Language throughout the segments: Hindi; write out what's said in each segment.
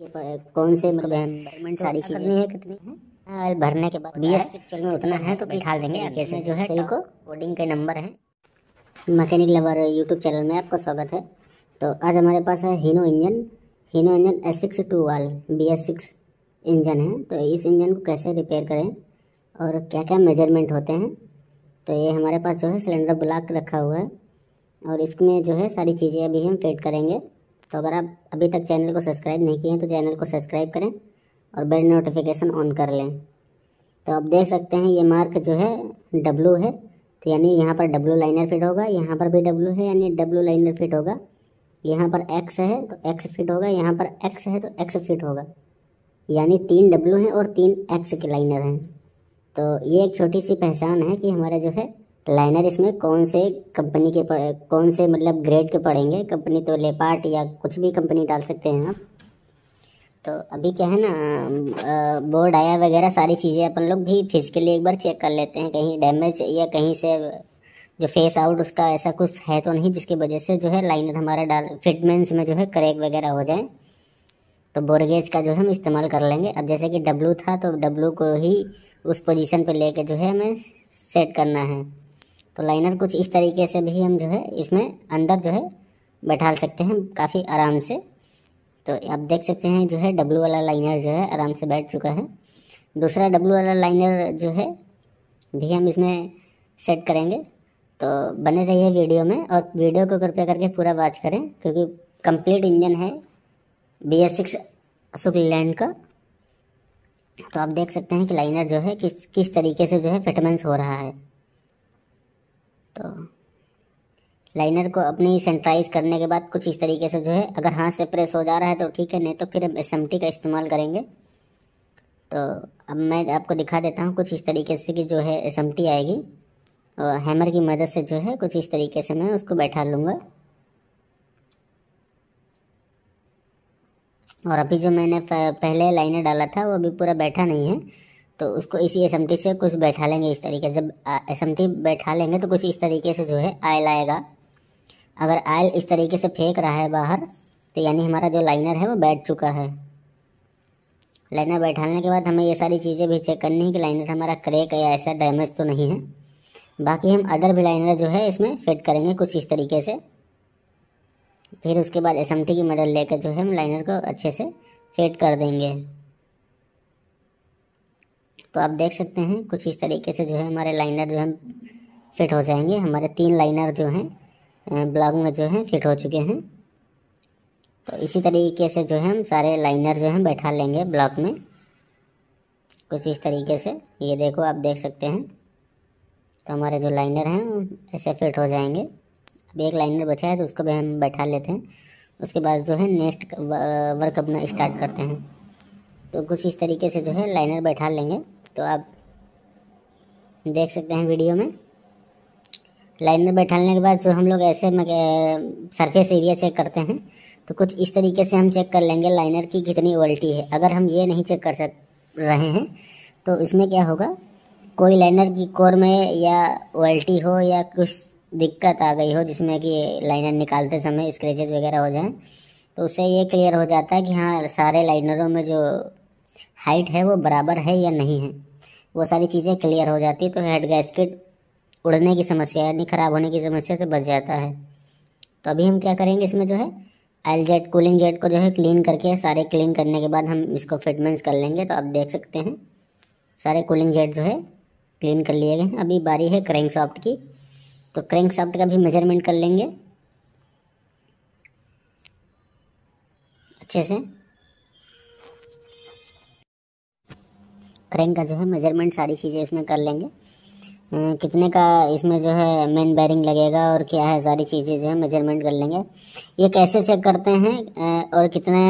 ये कौन से मतलब एनवायरमेंट तो तो सारी चीजें है कितनी है हाँ, भरने के बाद बी एस में उतना है तो निकाल देंगे कैसे जो है को कोडिंग के नंबर हैं मैकेनिक लवर यूट्यूब चैनल में आपका स्वागत है तो आज हमारे पास है Hino engine Hino engine S six two valve B S six engine है तो इस इंजन को कैसे रिपेयर करें और क्या क्या मेजरमेंट होते हैं तो ये हमारे पास जो है सिलेंडर ब्लॉक रखा हुआ है और इसमें जो है सारी चीज़ें अभी हम फिट करेंगे तो अगर आप अभी तक चैनल को सब्सक्राइब नहीं किए हैं तो चैनल को सब्सक्राइब करें और बेल नोटिफिकेशन ऑन कर लें तो आप देख सकते हैं ये मार्क जो है डब्लू है तो यानी यहाँ पर डब्लू लाइनर फिट होगा यहाँ पर भी डब्लू है यानी डब्लू लाइनर फिट होगा यहाँ पर एक्स है तो एक्स फिट होगा यहाँ पर एक्स है तो एक्स फिट होगा यानी तीन डब्लू हैं और तीन एक्स के लाइनर हैं तो ये एक छोटी सी पहचान है कि हमारा जो है लाइनर इसमें कौन से कंपनी के पड़े कौन से मतलब ग्रेड के पड़ेंगे कंपनी तो लेपार्ट या कुछ भी कंपनी डाल सकते हैं आप तो अभी क्या है ना बोर्ड आया वगैरह सारी चीज़ें अपन लोग भी फिजिकली एक बार चेक कर लेते हैं कहीं डैमेज या कहीं से जो फेस आउट उसका ऐसा कुछ है तो नहीं जिसकी वजह से जो है लाइनर हमारा डाल फिटमेंट्स में जो है करेक वगैरह हो जाए तो बोरगेज का जो है हम इस्तेमाल कर लेंगे अब जैसे कि डब्लू था तो डब्लू को ही उस पोजीशन पे लेके जो है हमें सेट करना है तो लाइनर कुछ इस तरीके से भी हम जो है इसमें अंदर जो है बैठा सकते हैं काफ़ी आराम से तो आप देख सकते हैं जो है डब्लू वाला लाइनर जो है आराम से बैठ चुका है दूसरा डब्लू वाला लाइनर जो है भी हम इसमें सेट करेंगे तो बने रहिए वीडियो में और वीडियो को कृपया करके पूरा वाच करें क्योंकि कंप्लीट इंजन है B S six Ashok Leyland का तो आप देख सकते हैं कि लाइनर जो है किस किस तरीके से जो है फिटमेंस हो रहा है तो लाइनर को अपनी सेंट्राइज करने के बाद कुछ इस तरीके से जो है अगर हाथ से प्रेस हो जा रहा है तो ठीक है नहीं तो फिर हम एस का इस्तेमाल करेंगे तो अब मैं आपको दिखा देता हूँ कुछ इस तरीके से कि जो है एस आएगी और हैमर की मदद से जो है कुछ इस तरीके से मैं उसको बैठा लूँगा और अभी जो मैंने पहले लाइनर डाला था वो अभी पूरा बैठा नहीं है तो उसको इसी एस से कुछ बैठा लेंगे इस तरीके जब एस बैठा लेंगे तो कुछ इस तरीके से जो है आयल आएगा अगर आयल इस तरीके से फेंक रहा है बाहर तो यानी हमारा जो लाइनर है वो बैठ चुका है लाइनर बैठाने के बाद हमें ये सारी चीज़ें भी चेक करनी है कि लाइनर हमारा क्रेक या ऐसा डैमेज तो नहीं है बाकी हम अदर भी लाइनर जो है इसमें फिट करेंगे कुछ इस तरीके से फिर उसके बाद एस की मदद लेकर जो है हम लाइनर को अच्छे से फिट कर देंगे तो आप देख सकते हैं कुछ इस तरीके से जो है हमारे लाइनर जो है फिट हो जाएंगे हमारे तीन लाइनर जो हैं ब्लॉग में जो है फिट हो चुके हैं तो इसी तरीके से जो है हम सारे लाइनर जो हैं बैठा लेंगे ब्लॉक में कुछ इस तरीके से ये देखो आप देख सकते हैं तो हमारे जो लाइनर हैं ऐसे फिट हो जाएंगे अब एक लाइनर बचा है तो उसको भी हम बैठा लेते हैं उसके बाद जो है नेक्स्ट वर्क अपना स्टार्ट करते हैं तो कुछ इस तरीके से जो है लाइनर बैठा लेंगे तो आप देख सकते हैं वीडियो में लाइन में बैठाने के बाद जो हम लोग ऐसे सरफेस एरिया चेक करते हैं तो कुछ इस तरीके से हम चेक कर लेंगे लाइनर की कितनी ओल्टी है अगर हम ये नहीं चेक कर सक रहे हैं तो इसमें क्या होगा कोई लाइनर की कोर में या ओल्टी हो या कुछ दिक्कत आ गई हो जिसमें कि लाइनर निकालते समय स्क्रेचेज वगैरह हो जाएं तो उससे ये क्लियर हो जाता है कि हाँ सारे लाइनरों में जो हाइट है वो बराबर है या नहीं है वो सारी चीज़ें क्लियर हो जाती है तो हेड गैस्केट उड़ने की समस्या यानी ख़राब होने की समस्या से बच जाता है तो अभी हम क्या करेंगे इसमें जो है एल जेट कूलिंग जेट को जो है क्लीन करके सारे क्लीन करने के बाद हम इसको फिटमेंट्स कर लेंगे तो आप देख सकते हैं सारे कूलिंग जेट जो है क्लीन कर लिए गए हैं अभी बारी है क्रेंक सॉफ्ट की तो क्रेंक सॉफ्ट का भी मेजरमेंट कर लेंगे अच्छे से क्रैंक का जो है मेजरमेंट सारी चीज़ें इसमें कर लेंगे कितने का इसमें जो है मेन बैरिंग लगेगा और क्या है सारी चीज़ें जो है मेजरमेंट कर लेंगे ये कैसे चेक करते हैं और कितने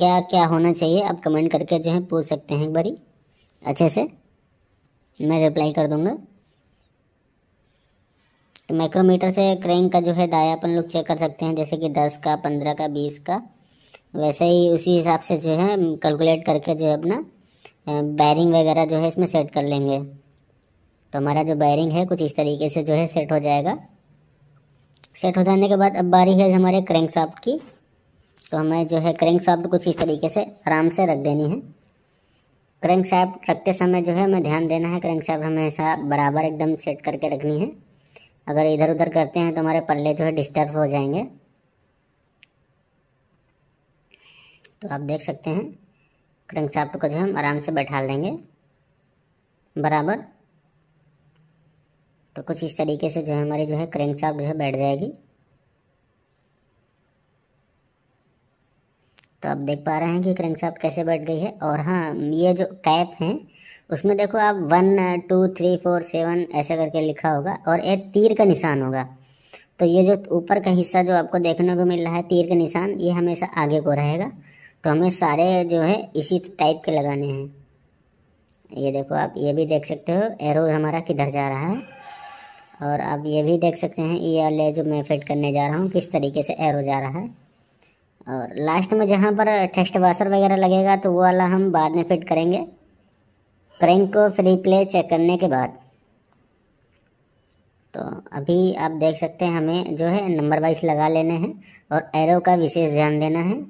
क्या क्या होना चाहिए आप कमेंट करके जो है पूछ सकते हैं एक बारी अच्छे से मैं रिप्लाई कर दूँगा तो माइक्रोमीटर से क्रैंक का जो है दाया अपन लोग चेक कर सकते हैं जैसे कि दस का पंद्रह का बीस का वैसे ही उसी हिसाब से जो है कैलकुलेट करके जो है अपना बैरिंग वगैरह जो है इसमें सेट कर लेंगे तो हमारा जो बैरिंग है कुछ इस तरीके से जो है सेट हो जाएगा सेट हो जाने के बाद अब बारी है हमारे क्रैंक साफ्ट की तो हमें जो है क्रैंक साफ्ट कुछ इस तरीके से आराम से रख देनी है क्रैंक साफ्ट रखते समय जो है हमें ध्यान देना है क्रैंक साफ्ट हमेशा बराबर एकदम सेट करके रखनी है अगर इधर उधर करते हैं तो हमारे पल्ले जो है डिस्टर्ब हो जाएंगे तो आप देख सकते हैं करंक चाप को जो है हम आराम से बैठा देंगे बराबर तो कुछ इस तरीके से जो है हमारी जो है क्रेंक चाप जो है बैठ जाएगी तो आप देख पा रहे हैं कि क्रेंक चाप कैसे बैठ गई है और हाँ ये जो कैप हैं उसमें देखो आप one two three four seven ऐसे करके लिखा होगा और एक तीर का निशान होगा तो ये जो ऊपर का हिस्सा जो आपको देखने को मिल रहा है तीर का निशान ये हमेशा आगे को रहेगा तो हमें सारे जो है इसी टाइप के लगाने हैं ये देखो आप ये भी देख सकते हो एरो हमारा किधर जा रहा है और आप ये भी देख सकते हैं ये वाले जो मैं फिट करने जा रहा हूँ किस तरीके से एरो जा रहा है और लास्ट में जहाँ पर टेस्ट वाशर वगैरह लगेगा तो वो वाला हम बाद में फिट करेंगे क्रैंक को फ्री प्ले चेक करने के बाद तो अभी आप देख सकते हैं हमें जो है नंबर वाइज लगा लेने हैं और एरो का विशेष ध्यान देना है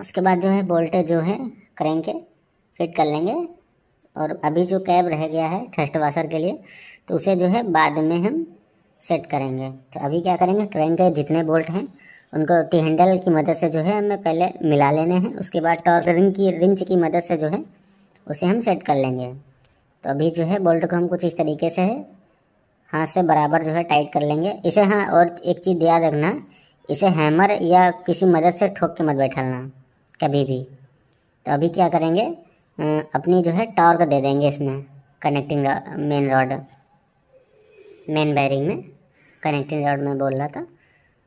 उसके बाद जो है बोल्ट जो है के फिट कर लेंगे और अभी जो कैब रह गया है थर्स्ट वाशर के लिए तो उसे जो है बाद में हम सेट करेंगे तो अभी क्या करेंगे क्रेंक के जितने बोल्ट हैं उनको टी हैंडल की मदद से जो है हमें पहले मिला लेने हैं उसके बाद टॉर्क रिंग की रिंच की मदद से जो है उसे हम सेट कर लेंगे तो अभी जो है बोल्ट को हम कुछ इस तरीके से है हाथ से बराबर जो है टाइट कर लेंगे इसे हाँ और एक चीज़ याद रखना इसे हैमर या किसी मदद से ठोक के मत बैठाना कभी भी तो अभी क्या करेंगे अपनी जो है टॉर्क दे देंगे इसमें connecting main rod main bearing में कनेक्टिंग रॉड में बोल रहा था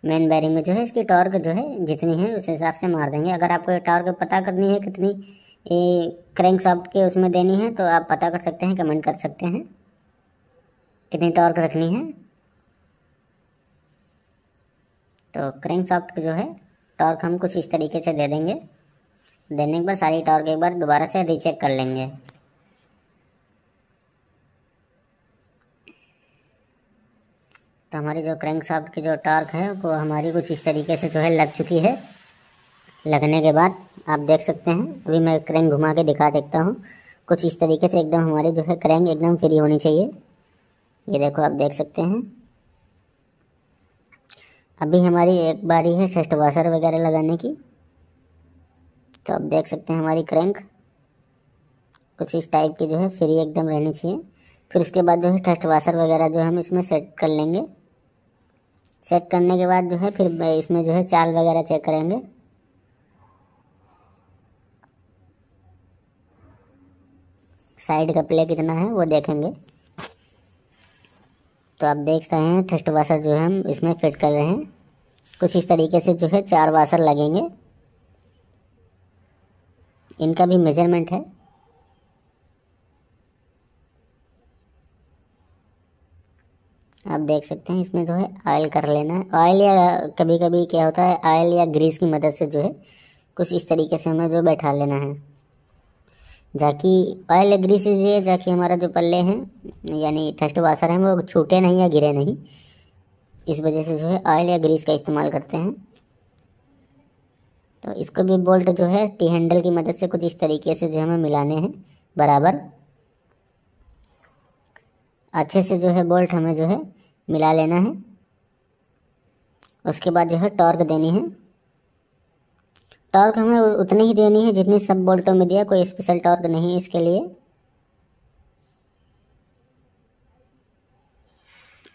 मेन बैरिंग में जो है इसकी टॉर्क जो है जितनी है उस हिसाब से मार देंगे अगर आपको टॉर्क पता करनी है कितनी क्रैंक सॉफ्ट के उसमें देनी है तो आप पता कर सकते हैं कमेंट कर सकते हैं कितनी टॉर्क रखनी है तो क्रैंक सॉफ्ट जो है टॉर्क हम कुछ इस तरीके से दे देंगे देने के बाद सारी टॉर्क एक बार दोबारा से रीचेक कर लेंगे तो हमारी जो क्रैंक सॉफ्ट की जो टॉर्क है वो हमारी कुछ इस तरीके से जो है लग चुकी है लगने के बाद आप देख सकते हैं अभी मैं क्रैंक घुमा के दिखा देखता हूँ कुछ इस तरीके से एकदम हमारी जो है क्रैंक एकदम फ्री होनी चाहिए ये देखो आप देख सकते हैं अभी हमारी एक बारी है शस्ट वाशर वगैरह लगाने की तो आप देख सकते हैं हमारी क्रैंक कुछ इस टाइप की जो है फ्री एकदम रहनी चाहिए फिर उसके बाद जो है टेस्ट वाशर वगैरह जो है हम इसमें सेट कर लेंगे सेट करने के बाद जो है फिर इसमें जो है चाल वगैरह चेक करेंगे साइड का प्ले कितना है वो देखेंगे तो आप देख रहे हैं टेस्ट वाशर जो है हम इसमें फिट कर रहे हैं कुछ इस तरीके से जो है चार वाशर लगेंगे इनका भी मेजरमेंट है आप देख सकते हैं इसमें जो है ऑयल कर लेना है ऑयल या कभी कभी क्या होता है ऑयल या ग्रीस की मदद से जो है कुछ इस तरीके से हमें जो बैठा लेना है जाकि ऑयल या ग्रीस इसलिए जाकि हमारा जो पल्ले हैं यानी ठस्ट वाशर हैं वो छूटे नहीं या गिरे नहीं इस वजह से जो है ऑयल या ग्रीस का इस्तेमाल करते हैं तो इसको भी बोल्ट जो है टी हैंडल की मदद से कुछ इस तरीके से जो हमें मिलाने हैं बराबर अच्छे से जो है बोल्ट हमें जो है मिला लेना है उसके बाद जो है टॉर्क देनी है टॉर्क हमें उतनी ही देनी है जितनी सब बोल्टों में दिया कोई स्पेशल टॉर्क नहीं है इसके लिए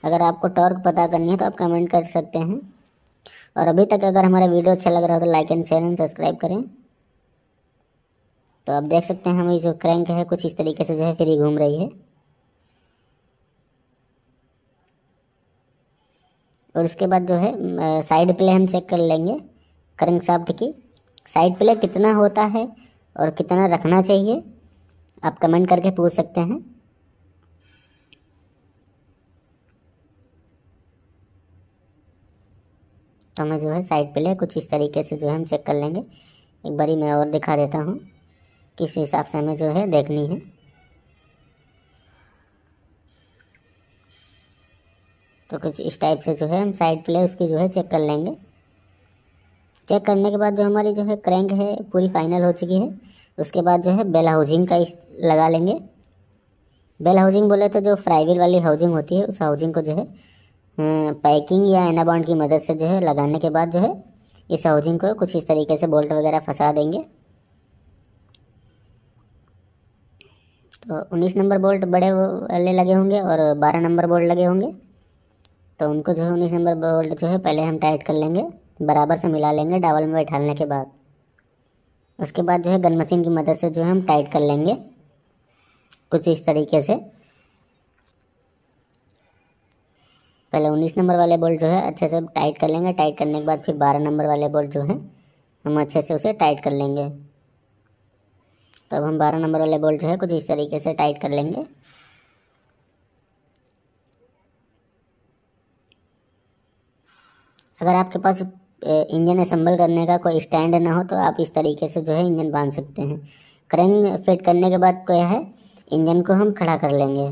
अगर आपको टॉर्क पता करनी है तो आप कमेंट कर सकते हैं और अभी तक अगर हमारा वीडियो अच्छा लग रहा हो तो like and share and subscribe करें तो आप देख सकते हैं हमारी जो क्रैंक है कुछ इस तरीके से जो है फ्री घूम रही है और उसके बाद जो है साइड प्ले हम चेक कर लेंगे करंग साफ्ट की साइड प्ले कितना होता है और कितना रखना चाहिए आप कमेंट करके पूछ सकते हैं तो हमें जो है साइड पे ले कुछ इस तरीके से जो है हम चेक कर लेंगे एक बारी मैं और दिखा देता हूँ किस हिसाब से हमें जो है देखनी है तो कुछ इस टाइप से जो है हम साइड प्ले उसकी जो है चेक कर लेंगे चेक करने के बाद जो हमारी जो है क्रैंक है पूरी फाइनल हो चुकी है उसके बाद जो है बेल हाउजिंग का इस लगा लेंगे बेल हाउसिंग बोले तो जो फ्राईवेल वाली हाउजिंग होती है उस हाउजिंग को जो है हम्म, पैकिंग या एनाबॉन्ड की मदद से जो है लगाने के बाद जो है इस हाउजिंग को कुछ इस तरीके से बोल्ट वगैरह फंसा देंगे तो 19 नंबर बोल्ट बड़े वाले लगे होंगे और 12 नंबर बोल्ट लगे होंगे तो उनको जो है 19 नंबर बोल्ट जो है पहले हम टाइट कर लेंगे बराबर से मिला लेंगे डावल में बैठाने के बाद उसके बाद जो है गन मशीन की मदद से जो है हम टाइट कर लेंगे कुछ इस तरीके से पहले उन्नीस नंबर वाले बोल्ट जो है अच्छे से टाइट कर लेंगे टाइट करने के बाद फिर बारह नंबर वाले बोल्ट जो है हम अच्छे से उसे टाइट कर लेंगे तब अब हम बारह नंबर वाले बोल्ट जो है कुछ इस तरीके से टाइट कर लेंगे अगर आपके पास इंजन असम्बल करने का कोई स्टैंड ना हो तो आप इस तरीके से जो है इंजन बांध सकते हैं करेंग फिट करने के बाद क्या है इंजन को हम खड़ा कर लेंगे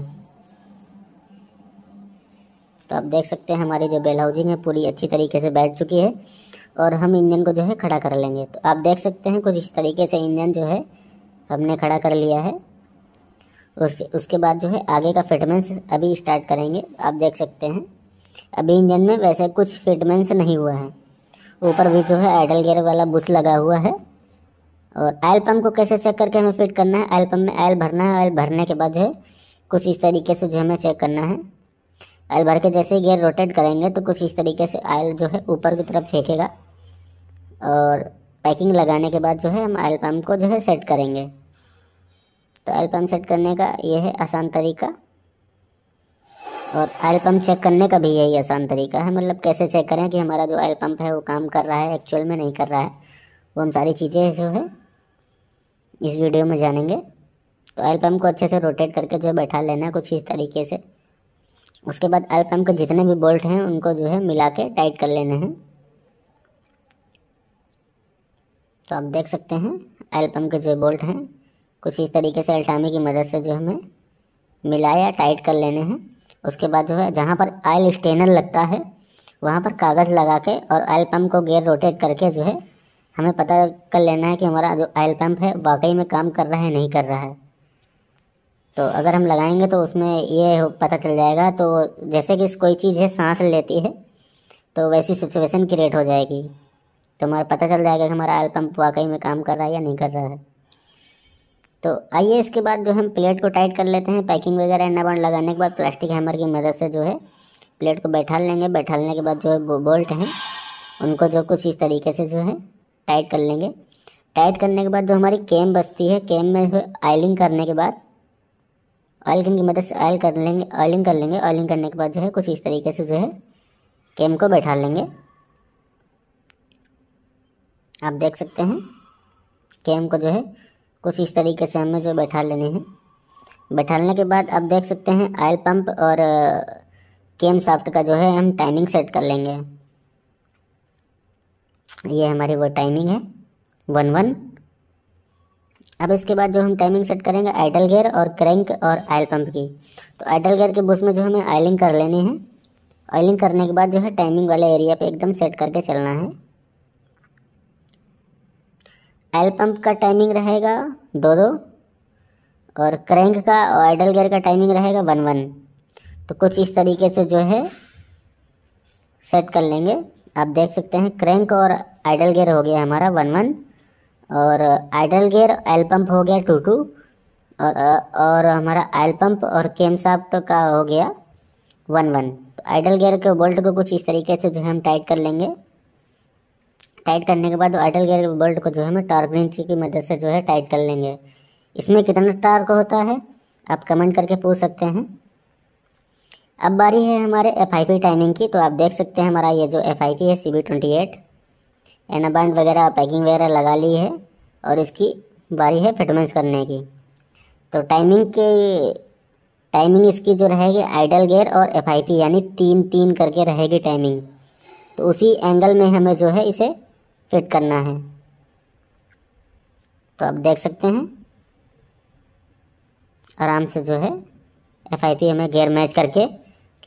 तो आप देख सकते हैं हमारी जो बेल हाउसिंग है पूरी अच्छी तरीके से बैठ चुकी है और हम इंजन को जो है खड़ा कर लेंगे तो आप देख सकते हैं कुछ इस तरीके से इंजन जो है हमने खड़ा कर लिया है उसके उसके बाद जो है आगे का फिटमेंस अभी स्टार्ट करेंगे आप देख सकते हैं अभी इंजन में वैसे कुछ फिटमेंस नहीं हुआ है ऊपर भी जो है आइडल गेयर वाला बुश लगा हुआ है और आयल पम्प को कैसे चेक करके हमें फिट करना है आयल पम्प में आयल भरना है आयल भरने के बाद जो है कुछ इस तरीके से जो हमें चेक करना है आयल भर के जैसे गियर रोटेट करेंगे तो कुछ इस तरीके से आयल जो है ऊपर की तरफ फेंकेगा और पैकिंग लगाने के बाद जो है हम आयल पम्प को जो है सेट करेंगे तो आयल पम्प सेट करने का ये है आसान तरीका और आयल पम्प चेक करने का भी यही आसान तरीका है मतलब कैसे चेक करें कि हमारा जो आयल पम्प है वो काम कर रहा है एक्चुअल में नहीं कर रहा है वो हम सारी चीज़ें जो है इस वीडियो में जानेंगे तो आयल पम्प को अच्छे से रोटेट करके जो है बैठा लेना कुछ इस तरीके से उसके बाद आई पैम के जितने भी बोल्ट हैं उनको जो है मिला के टाइट कर लेने हैं तो आप देख सकते हैं एल पम्प के जो बोल्ट हैं कुछ इस तरीके से अल्टामी की मदद से जो हमें मिलाया टाइट कर लेने हैं उसके बाद जो है जहाँ पर आयल स्टेनर लगता है वहाँ पर कागज़ लगा के और आयल पम्प को गेयर रोटेट करके जो है हमें पता कर लेना है कि हमारा जो आयल पम्प है वाकई में काम कर रहा है नहीं कर रहा है तो अगर हम लगाएंगे तो उसमें ये पता चल जाएगा तो जैसे कि कोई चीज़ है सांस लेती है तो वैसी सिचुएशन क्रिएट हो जाएगी तो हमारा पता चल जाएगा कि हमारा आयल पंप वाकई में काम कर रहा है या नहीं कर रहा है तो आइए इसके बाद जो हम प्लेट को टाइट कर लेते हैं पैकिंग वगैरह न बॉन्ड लगाने के बाद प्लास्टिक हैमर की मदद से जो है प्लेट को बैठा लेंगे बैठाने के बाद जो है बोल्ट हैं उनको जो कुछ इस तरीके से जो है टाइट कर लेंगे टाइट करने के बाद जो हमारी केम बचती है केम में आयलिंग करने के बाद ऑयलिंग की मदद से ऑयल कर लेंगे ऑयलिंग कर लेंगे ऑयलिंग करने के बाद जो है कुछ इस तरीके से जो है केम को बैठा लेंगे आप देख सकते हैं केम को जो है कुछ इस तरीके से हमें जो बैठा लेने हैं बैठाने के बाद आप देख सकते हैं ऑयल पंप और केम uh, साफ्ट का जो है हम टाइमिंग सेट कर लेंगे ये हमारी वो टाइमिंग है वन वन अब इसके बाद जो हम टाइमिंग सेट करेंगे आइडल गेयर और क्रैंक और आयल पंप की तो आइडल गेयर के बुश में जो हमें आयलिंग कर लेनी है ऑयलिंग करने के बाद जो है टाइमिंग वाले एरिया पे एकदम सेट करके चलना है आयल पंप का टाइमिंग रहेगा दो दो और क्रैंक का और आइडल गेयर का टाइमिंग रहेगा वन वन तो कुछ इस तरीके से जो है सेट कर लेंगे आप देख सकते हैं क्रैंक और आइडल गेयर हो गया हमारा वन वन और आइडल गियर आयल पंप हो गया टू टू और और हमारा आयल पंप और केम साफ्ट का हो गया वन वन तो आइडल गियर के बोल्ट को कुछ इस तरीके से जो है हम टाइट कर लेंगे टाइट करने के बाद आइडल गियर के बोल्ट को जो है हम टार्बिन की मदद से जो है टाइट कर लेंगे इसमें कितना टार्क होता है आप कमेंट करके पूछ सकते हैं अब बारी है हमारे एफ टाइमिंग की तो आप देख सकते हैं हमारा ये जो एफ है सी बी ट्वेंटी एट एनाबैंड वगैरह पैकिंग वगैरह लगा ली है और इसकी बारी है फिटमेंस करने की तो टाइमिंग के टाइमिंग इसकी जो रहेगी आइडल गेयर और एफ यानी तीन तीन करके रहेगी टाइमिंग तो उसी एंगल में हमें जो है इसे फिट करना है तो आप देख सकते हैं आराम से जो है एफ हमें गेयर मैच करके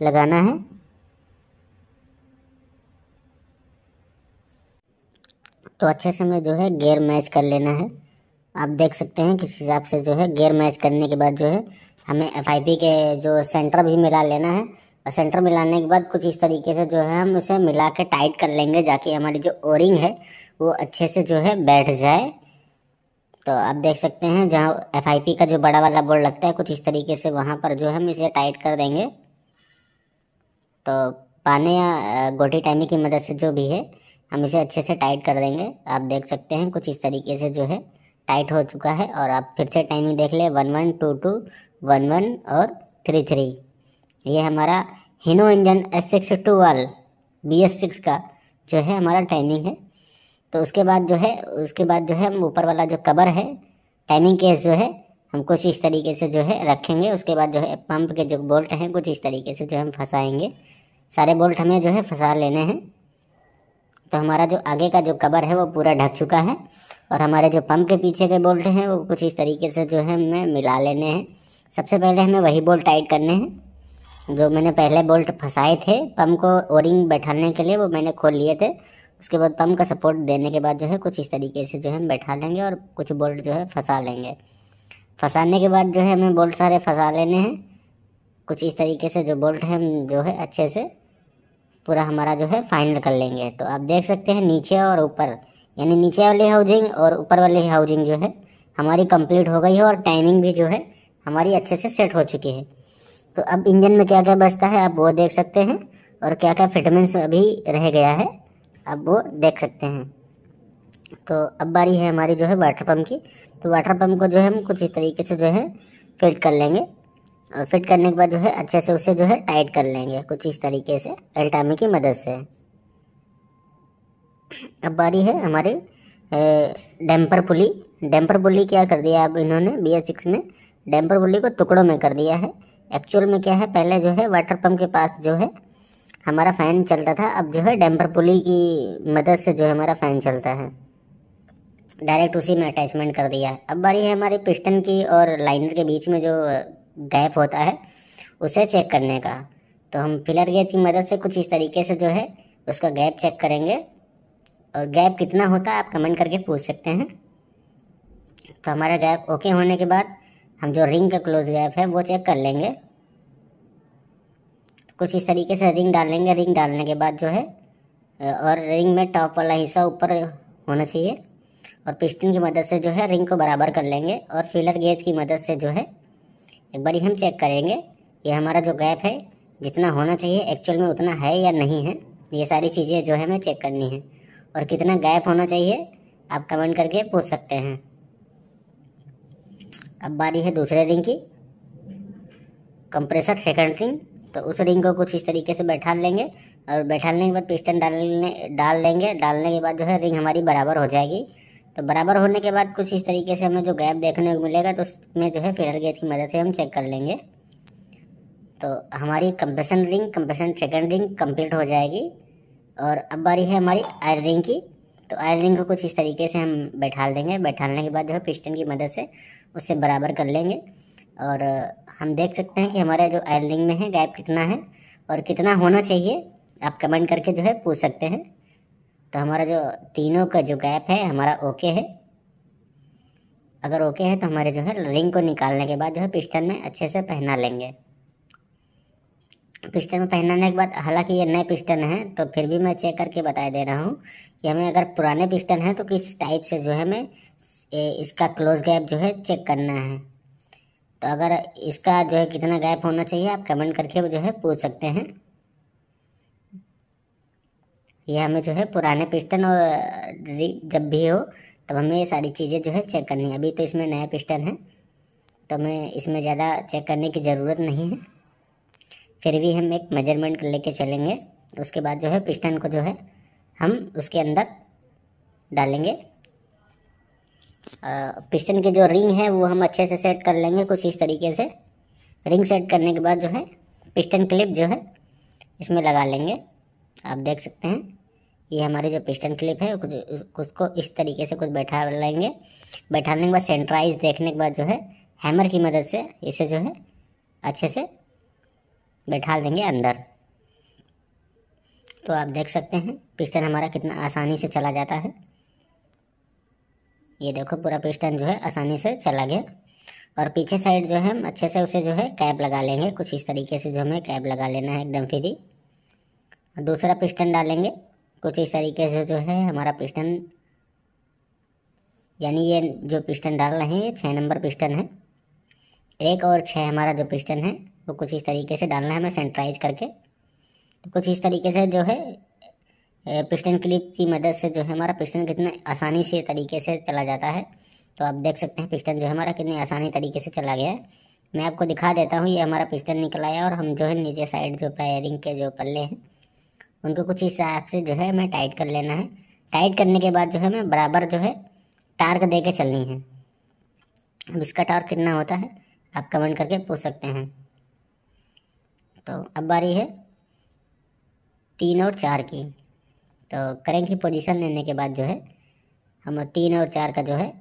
लगाना है तो अच्छे से हमें जो है गेयर मैच कर लेना है आप देख सकते हैं किस हिसाब से जो है गेयर मैच करने के बाद जो है हमें एफ के जो सेंटर भी मिला लेना है और सेंटर मिलाने के बाद कुछ इस तरीके से जो है हम उसे मिला के टाइट कर लेंगे जाकि हमारी जो ओरिंग है वो अच्छे से जो है बैठ जाए तो आप देख सकते हैं जहाँ एफ का जो बड़ा वाला बोर्ड लगता है कुछ इस तरीके से वहाँ पर जो है हम इसे टाइट कर देंगे तो पाने या गोटी टाइमी की मदद से जो भी है हम इसे अच्छे से टाइट कर देंगे आप देख सकते हैं कुछ इस तरीके से जो है टाइट हो चुका है और आप फिर से टाइमिंग देख लें one one two two one one और थ्री थ्री ये हमारा Hino engine S six two valve B S six का जो है हमारा टाइमिंग है तो उसके बाद जो है उसके बाद जो है हम ऊपर वाला जो कवर है टाइमिंग केस जो है हम कुछ इस तरीके से जो है रखेंगे उसके बाद जो है पंप के जो बोल्ट हैं कुछ इस तरीके से जो हम फंसाएंगे सारे बोल्ट हमें जो है फंसा लेने हैं तो हमारा जो आगे का जो कवर है वो पूरा ढक चुका है और हमारे जो पंप के पीछे के बोल्ट हैं वो कुछ इस तरीके से जो है हमें मिला लेने हैं सबसे पहले हमें वही बोल्ट टाइट करने हैं जो मैंने पहले बोल्ट फंसाए थे पम्प को ओरिंग बैठाने के लिए वो मैंने खोल लिए थे उसके बाद पम्प का सपोर्ट देने के बाद जो है कुछ इस तरीके से जो है हम बैठा लेंगे और कुछ बोल्ट जो है फंसा लेंगे फंसाने के बाद जो है हमें बोल्ट सारे फंसा लेने हैं कुछ इस तरीके से जो बोल्ट हैं हम जो है अच्छे से पूरा हमारा जो है फाइनल कर लेंगे तो आप देख सकते हैं नीचे और ऊपर यानी नीचे वाली हाउसिंग और ऊपर वाली हाउसिंग जो है हमारी कंप्लीट हो गई है और टाइमिंग भी जो है हमारी अच्छे से सेट हो चुकी है तो अब इंजन में क्या क्या बचता है आप वो देख सकते हैं और क्या क्या फिटमेंट्स अभी रह गया है आप वो देख सकते हैं तो अब बारी है हमारी जो है वाटर पम्प की तो वाटर पम्प को जो है हम कुछ इस तरीके से जो है फिट कर लेंगे फिट करने के बाद जो है अच्छे से उसे जो है टाइट कर लेंगे कुछ इस तरीके से एल्टामी की मदद से अब बारी है हमारी डैम्पर पुली डैम्पर पुली क्या कर दिया अब इन्होंने बी एच सिक्स में डैम्पर पुली को टुकड़ों में कर दिया है एक्चुअल में क्या है पहले जो है वाटर पम्प के पास जो है हमारा फ़ैन चलता था अब जो है डैम्पर पुली की मदद से जो है हमारा फ़ैन चलता है डायरेक्ट उसी में अटैचमेंट कर दिया है अब बारी है हमारे पिस्टन की और लाइनर के बीच में जो गैप होता है उसे चेक करने का तो हम फिलर गेज की मदद से कुछ इस तरीके से जो है उसका गैप चेक करेंगे और गैप कितना होता है आप कमेंट करके पूछ सकते हैं तो हमारा गैप ओके होने के बाद हम जो रिंग का क्लोज गैप है वो चेक कर लेंगे कुछ इस तरीके से रिंग डाल लेंगे रिंग डालने के बाद जो है और रिंग में टॉप वाला हिस्सा ऊपर होना चाहिए और पिस्टन की मदद से जो है रिंग को बराबर कर लेंगे और फिलर गेज की मदद से जो है एक बार हम चेक करेंगे ये हमारा जो गैप है जितना होना चाहिए एक्चुअल में उतना है या नहीं है ये सारी चीज़ें जो है हमें चेक करनी है और कितना गैप होना चाहिए आप कमेंट करके पूछ सकते हैं अब बारी है दूसरे रिंग की कंप्रेसर सेकंड रिंग तो उस रिंग को कुछ इस तरीके से बैठा लेंगे और बैठाने के बाद पिस्टन डालने डाल देंगे डालने के बाद जो है रिंग हमारी बराबर हो जाएगी तो बराबर होने के बाद कुछ इस तरीके से हमें जो गैप देखने को मिलेगा तो उसमें जो है फिलर गेज की मदद से हम चेक कर लेंगे तो हमारी compression ring compression second ring complete हो जाएगी और अब बारी है हमारी आयर रिंग की तो आयर रिंग को कुछ इस तरीके से हम बैठा देंगे बैठाने के बाद जो है पिस्टन की मदद से उससे बराबर कर लेंगे और हम देख सकते हैं कि हमारे जो आयर रिंग में है गैप कितना है और कितना होना चाहिए आप कमेंट करके जो है पूछ सकते हैं तो हमारा जो तीनों का जो गैप है हमारा ओके है अगर ओके है तो हमारे जो है रिंग को निकालने के बाद जो है पिस्टन में अच्छे से पहना लेंगे पिस्टन में पहनाने के बाद हालांकि ये नए पिस्टन हैं तो फिर भी मैं चेक करके बता दे रहा हूँ कि हमें अगर पुराने पिस्टन हैं तो किस टाइप से जो है मैं इसका क्लोज गैप जो है चेक करना है तो अगर इसका जो है कितना गैप होना चाहिए आप कमेंट करके जो है पूछ सकते हैं ये हमें जो है पुराने पिस्टन और जब भी हो तब हमें ये सारी चीज़ें जो है चेक करनी है अभी तो इसमें नया पिस्टन है तो हमें इसमें ज़्यादा चेक करने की ज़रूरत नहीं है फिर भी हम एक मेजरमेंट लेके चलेंगे उसके बाद जो है पिस्टन को जो है हम उसके अंदर डालेंगे पिस्टन के जो रिंग है वो हम अच्छे से सेट कर लेंगे कुछ इस तरीके से रिंग सेट करने के बाद जो है पिस्टन क्लिप जो है इसमें लगा लेंगे आप देख सकते हैं ये हमारी जो पिस्टन क्लिप है कुछ उसको इस तरीके से कुछ बैठा लेंगे बैठाने के बाद सेंट्राइज देखने के बाद जो है हैमर की मदद से इसे जो है अच्छे से बैठा देंगे अंदर तो आप देख सकते हैं पिस्टन हमारा कितना आसानी से चला जाता है ये देखो पूरा पिस्टन जो है आसानी से चला गया और पीछे साइड जो है हम अच्छे से उसे जो है कैप लगा लेंगे कुछ इस तरीके से जो हमें कैप लगा लेना है एकदम फ्री दूसरा पिस्टन डालेंगे कुछ इस तरीके से जो है हमारा पिस्टन यानी ये जो पिस्टन डाल रहे हैं ये छः नंबर पिस्टन है एक और छः हमारा जो पिस्टन है वो कुछ इस तरीके से डालना है हमें सेंट्राइज करके तो कुछ इस तरीके से जो है पिस्टन क्लिप की मदद से जो है हमारा पिस्टन कितने आसानी से तरीके से चला जाता है तो आप देख सकते हैं पिस्टन जो है हमारा कितने आसानी तरीके से चला गया है मैं आपको दिखा देता हूँ ये हमारा पिस्टन निकला है और हम जो है नीचे साइड जो पैरिंग के जो पल्ले हैं उनको कुछ हिसाब से जो है मैं टाइट कर लेना है टाइट करने के बाद जो है मैं बराबर जो है टार्क दे के चलनी है अब इसका टार्क कितना होता है आप कमेंट करके पूछ सकते हैं तो अब बारी है तीन और चार की तो करेंट की पोजीशन लेने के बाद जो है हम तीन और चार का जो है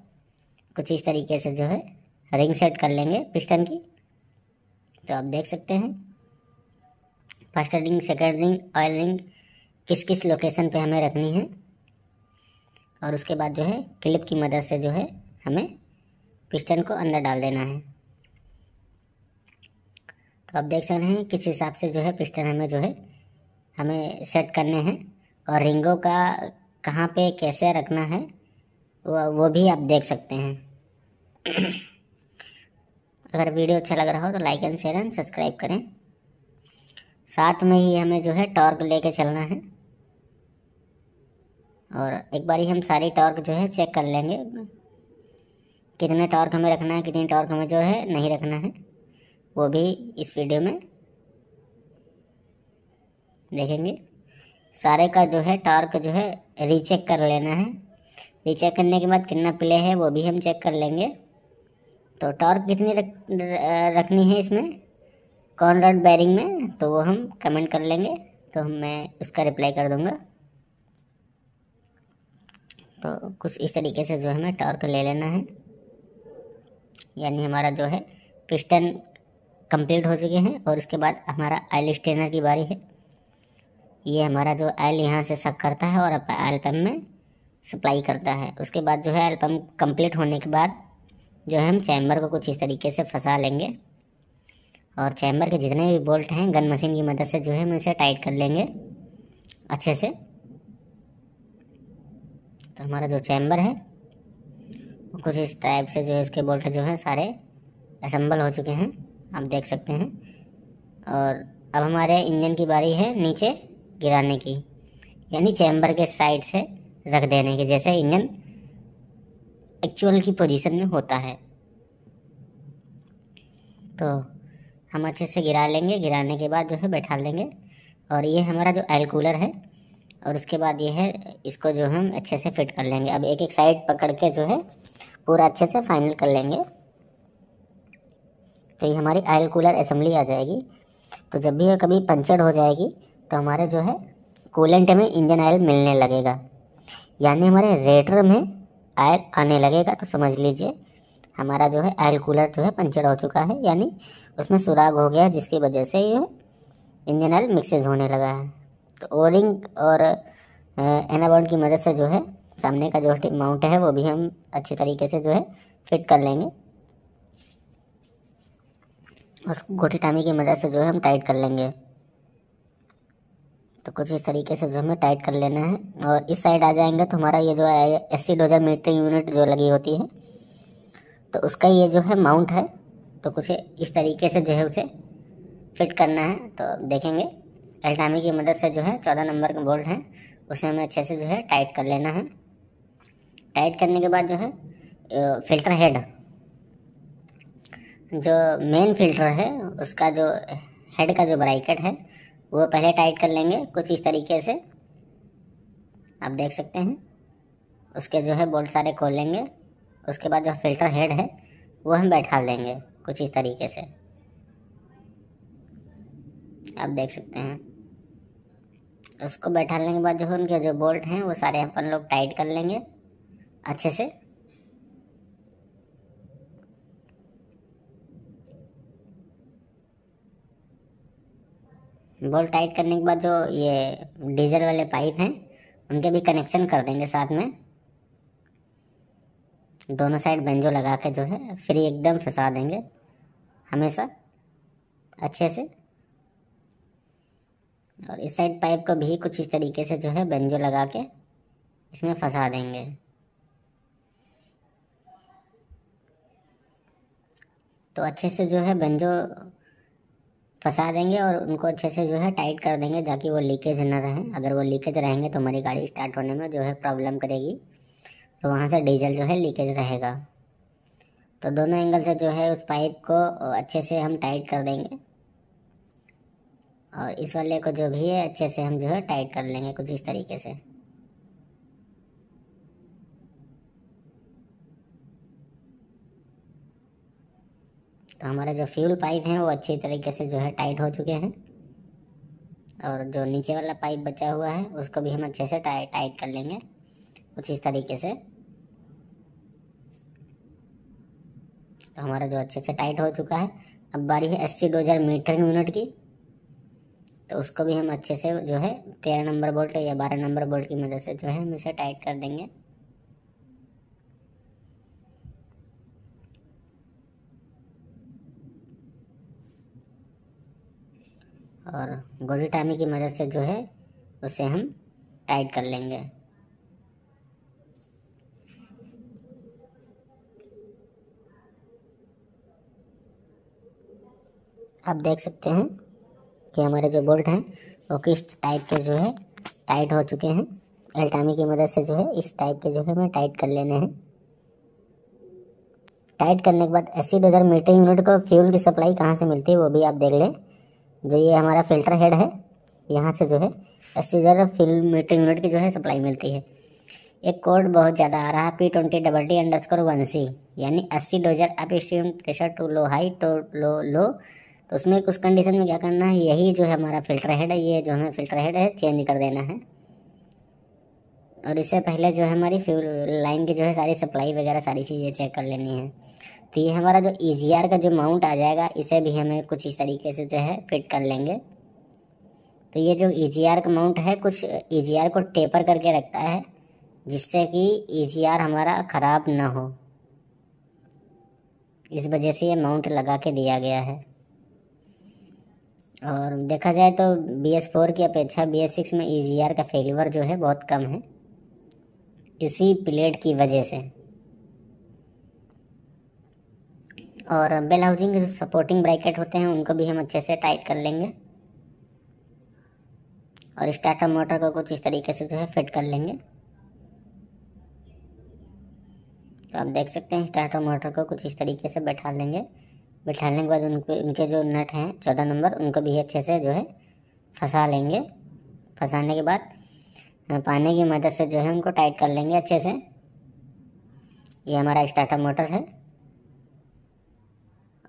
कुछ इस तरीके से जो है रिंग सेट कर लेंगे पिस्टन की तो आप देख सकते हैं first ring second ring oil ring किस किस लोकेशन पे हमें रखनी है और उसके बाद जो है क्लिप की मदद से जो है हमें पिस्टन को अंदर डाल देना है तो आप देख सकते हैं किस हिसाब से जो है पिस्टन हमें जो है हमें सेट करने हैं और रिंगों का कहाँ पे कैसे रखना है वो वो भी आप देख सकते हैं अगर वीडियो अच्छा लग रहा हो तो like and share and subscribe करें साथ में ही हमें जो है टॉर्क लेके चलना है और एक बार ही हम सारी टॉर्क जो है चेक कर लेंगे कितने टॉर्क हमें रखना है कितनी टॉर्क हमें जो है नहीं रखना है वो भी इस वीडियो में देखेंगे सारे का जो है टॉर्क जो है रीचेक कर लेना है रीचेक करने के बाद कितना प्ले है वो भी हम चेक कर लेंगे तो टॉर्क कितनी रख, रखनी है इसमें कॉन्ड्रॉड बैरिंग में तो वो हम कमेंट कर लेंगे तो मैं उसका रिप्लाई कर दूंगा तो कुछ इस तरीके से जो है हमें टॉर्क ले लेना है यानी हमारा जो है पिस्टन कंप्लीट हो चुके हैं और उसके बाद हमारा आयल स्ट्रेनर की बारी है ये हमारा जो आयल यहाँ से सक करता है और आयल पम्प में सप्लाई करता है उसके बाद जो है आयल पम्प कम्प्लीट होने के बाद जो है हम चैम्बर को कुछ इस तरीके से फंसा लेंगे और चैम्बर के जितने भी बोल्ट हैं गन मशीन की मदद से जो है हम उसे टाइट कर लेंगे अच्छे से तो हमारा जो चैम्बर है कुछ इस टाइप से जो है इसके बोल्ट जो हैं सारे असम्बल हो चुके हैं आप देख सकते हैं और अब हमारे इंजन की बारी है नीचे गिराने की यानी चैम्बर के साइड से रख देने की जैसे इंजन एक्चुअल की पोजीशन में होता है तो हम अच्छे से गिरा लेंगे गिराने के बाद जो है बैठा लेंगे और ये हमारा जो एल कूलर है और उसके बाद ये है इसको जो हम अच्छे से फिट कर लेंगे अब एक एक साइड पकड़ के जो है पूरा अच्छे से फाइनल कर लेंगे तो ये हमारी आयल कूलर असम्बली आ जाएगी तो जब भी ये कभी पंचर हो जाएगी तो हमारे जो है कूलेंट में इंजन आयल मिलने लगेगा यानी हमारे रेटर में आयल आने लगेगा तो समझ लीजिए हमारा जो है आयल कूलर जो है पंचर हो चुका है यानी उसमें सुराग हो गया जिसकी वजह से ये इंजन आयल मिक्सेज होने लगा है तो ओरिंग और एनाबॉन्ड की मदद से जो है सामने का जो माउंट है वो भी हम अच्छे तरीके से जो है फिट कर लेंगे और गोटी टामी की मदद से जो है हम टाइट कर लेंगे तो कुछ इस तरीके से जो हमें टाइट कर लेना है और इस साइड आ जाएंगे तो हमारा ये जो है अस्सी डोजा मीटरिंग यूनिट जो लगी होती है तो उसका ये जो है माउंट है तो कुछ इस तरीके से जो है उसे फिट करना है तो देखेंगे अल्टामी की मदद से जो है चौदह नंबर के बोल्ट है उसे हमें अच्छे से जो है टाइट कर लेना है टाइट करने के बाद जो है फिल्टर हेड जो मेन फिल्टर है उसका जो हेड का जो ब्राइकेट है वो पहले टाइट कर लेंगे कुछ इस तरीके से आप देख सकते हैं उसके जो है बोल्ट सारे खोल लेंगे उसके बाद जो फिल्टर हेड है वो हम बैठा लेंगे कुछ इस तरीके से आप देख सकते हैं उसको बैठाने के बाद जो है उनके जो बोल्ट हैं वो सारे अपन लोग टाइट कर लेंगे अच्छे से बोल्ट टाइट करने के बाद जो ये डीजल वाले पाइप हैं उनके भी कनेक्शन कर देंगे साथ में दोनों साइड बेंजो लगा के जो है फ्री एकदम फंसा देंगे हमेशा अच्छे से और इस साइड पाइप को भी कुछ इस तरीके से जो है बेंजो लगा के इसमें फंसा देंगे तो अच्छे से जो है बेंजो फंसा देंगे और उनको अच्छे से जो है टाइट कर देंगे ताकि वो लीकेज ना रहें अगर वो लीकेज रहेंगे तो हमारी गाड़ी स्टार्ट होने में जो है प्रॉब्लम करेगी तो वहाँ से डीजल जो है लीकेज रहेगा तो दोनों एंगल से जो है उस पाइप को अच्छे से हम टाइट कर देंगे और इस वाले को जो भी है अच्छे से हम जो है टाइट कर लेंगे कुछ इस तरीके से तो हमारे जो फ्यूल पाइप हैं वो अच्छी तरीके से जो है टाइट हो चुके हैं और जो नीचे वाला पाइप बचा हुआ है उसको भी हम अच्छे से टाइट टाइट कर लेंगे कुछ इस तरीके से तो हमारा जो अच्छे से टाइट हो चुका है अब बारी है एस डोजर मीटर यूनिट की तो उसको भी हम अच्छे से जो है तेरह नंबर बोल्ट या बारह नंबर बोल्ट की मदद से जो है हम इसे टाइट कर देंगे और गोली टामी की मदद से जो है उसे हम टाइट कर लेंगे आप देख सकते हैं कि हमारे जो बोल्ट हैं वो किस टाइप के जो है टाइट हो चुके हैं अल्टामी की मदद से जो है इस टाइप के जो है मैं टाइट कर लेने हैं टाइट करने के बाद अस्सी डोजर हज़ार मीटर यूनिट को फ्यूल की सप्लाई कहाँ से मिलती है वो भी आप देख लें जो ये हमारा फिल्टर हेड है यहाँ से जो है अस्सी डोजर फ्यूल मीटर यूनिट की जो है सप्लाई मिलती है एक कोड बहुत ज़्यादा आ रहा है P twenty double D under score one C यानी अस्सी doser upstream pressure too low high too low low तो उसमें कुछ कंडीशन में क्या करना है यही जो है हमारा फिल्टर हेड है ये जो हमें फिल्टर हेड है चेंज कर देना है और इससे पहले जो है हमारी फ्यूल लाइन की जो है सारी सप्लाई वगैरह सारी चीज़ें चेक कर लेनी है तो ये हमारा जो ई e का जो माउंट आ जाएगा इसे भी हमें कुछ इस तरीके से जो है फिट कर लेंगे तो ये जो ई e का माउंट है कुछ ई e को टेपर करके रखता है जिससे कि ई हमारा ख़राब ना हो इस वजह से ये माउंट लगा के दिया गया है और देखा जाए तो बी एस फोर की अपेक्षा बी एस सिक्स में ई जी आर का फेलिवर जो है बहुत कम है इसी प्लेट की वजह से और बेल हाउसिंग सपोर्टिंग ब्रैकेट होते हैं उनको भी हम अच्छे से टाइट कर लेंगे और स्टार्टर मोटर को कुछ इस तरीके से जो है फिट कर लेंगे तो आप देख सकते हैं स्टार्टर मोटर को कुछ इस तरीके से बैठा लेंगे बिठाने के बाद उनको इनके जो नट हैं चौदह नंबर उनको भी अच्छे से जो है फंसा लेंगे फंसाने के बाद पानी की मदद से जो है उनको टाइट कर लेंगे अच्छे से ये हमारा स्टार्टअप मोटर है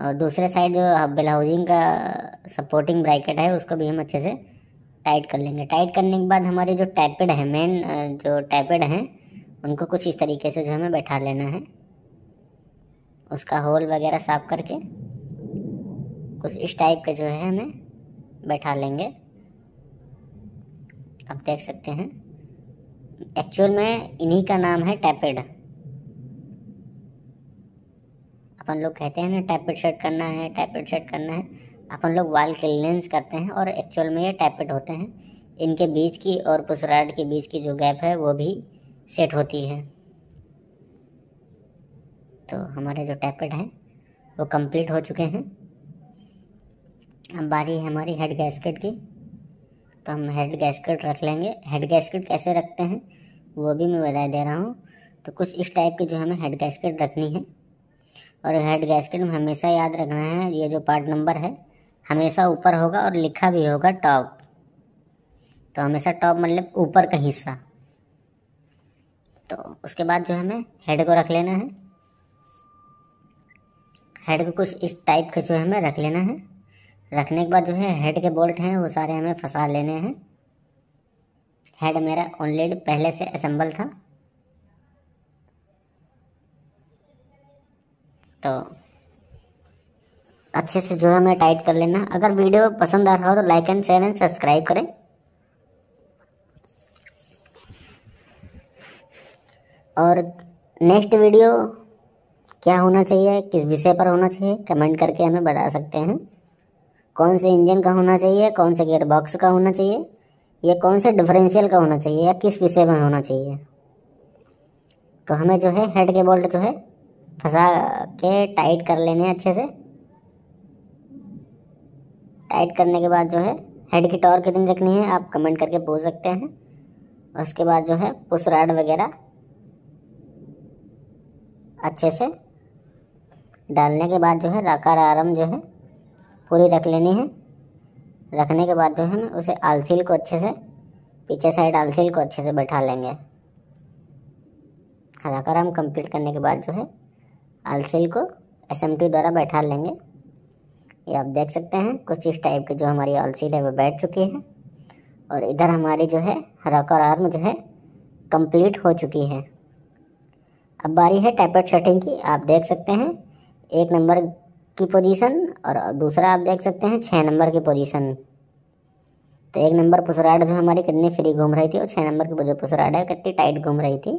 और दूसरे साइड जो हब्बल हाउसिंग का सपोर्टिंग ब्रैकेट है उसको भी हम अच्छे से टाइट कर लेंगे टाइट करने के बाद हमारे जो टैपेड है मेन जो टैपेड हैं उनको कुछ इस तरीके से जो हमें बैठा लेना है उसका होल वगैरह साफ करके कुछ इस टाइप के जो है हमें बैठा लेंगे आप देख सकते हैं एक्चुअल में इन्हीं का नाम है टैपेड अपन लोग कहते हैं ना टैपेड शर्ट करना है टैपेड शर्ट करना है अपन लोग वाल के लेंस करते हैं और एक्चुअल में ये टैपेड होते हैं इनके बीच की और पुसराड के बीच की जो गैप है वो भी सेट होती है तो हमारे जो टैपेड हैं वो कंप्लीट हो चुके हैं अब बारी है हमारी हेड गैसकेट की तो हम हेड गैसकेट रख लेंगे हेड गैसकेट कैसे रखते हैं वो भी मैं बता दे रहा हूँ तो कुछ इस टाइप की जो हमें हेड गैसकेट रखनी है और हेड गैसकेट में हमेशा याद रखना है ये जो पार्ट नंबर है हमेशा ऊपर होगा और लिखा भी होगा टॉप तो हमेशा टॉप मतलब ऊपर का हिस्सा तो उसके बाद जो हमें हेड को रख लेना है हेड को कुछ इस टाइप का जो हमें रख लेना है रखने के बाद जो है हेड के बोल्ट हैं वो सारे हमें फंसा लेने हैं हेड मेरा ऑनलेड पहले से असम्बल था तो अच्छे से जो है हमें टाइट कर लेना अगर वीडियो पसंद आ रहा हो तो like and share and subscribe करें और नेक्स्ट वीडियो क्या होना चाहिए किस विषय पर होना चाहिए कमेंट करके हमें बता सकते हैं कौन से इंजन का होना चाहिए कौन से गेयरबॉक्स का होना चाहिए या कौन से डिफरेंशियल का होना चाहिए या किस विषय में होना चाहिए तो हमें जो है हेड के बोल्ट जो है फंसा के टाइट कर लेने अच्छे से टाइट करने के बाद जो है हेड की टॉर कितनी रखनी है आप कमेंट करके पूछ सकते हैं उसके बाद जो है पुश वगैरह अच्छे से डालने के बाद जो है राकार आरम जो है पूरी रख लेनी है रखने के बाद जो है ना उसे आलसील को अच्छे से पीछे साइड आलसील को अच्छे से बैठा लेंगे हम कंप्लीट करने के बाद जो है आलसील को एस द्वारा बैठा लेंगे ये आप देख सकते हैं कुछ इस टाइप की जो हमारी आलसील है वो बैठ चुकी है और इधर हमारी जो है हराकर आर्म जो है कंप्लीट हो चुकी है अब बारी है टैपेट शटिंग की आप देख सकते हैं एक नंबर की पोजीशन और दूसरा आप देख सकते हैं छः नंबर की पोजीशन तो एक नंबर पुसराड जो हमारी कितनी फ्री घूम रही थी और छः नंबर की जो पुसराड है कितनी टाइट घूम रही थी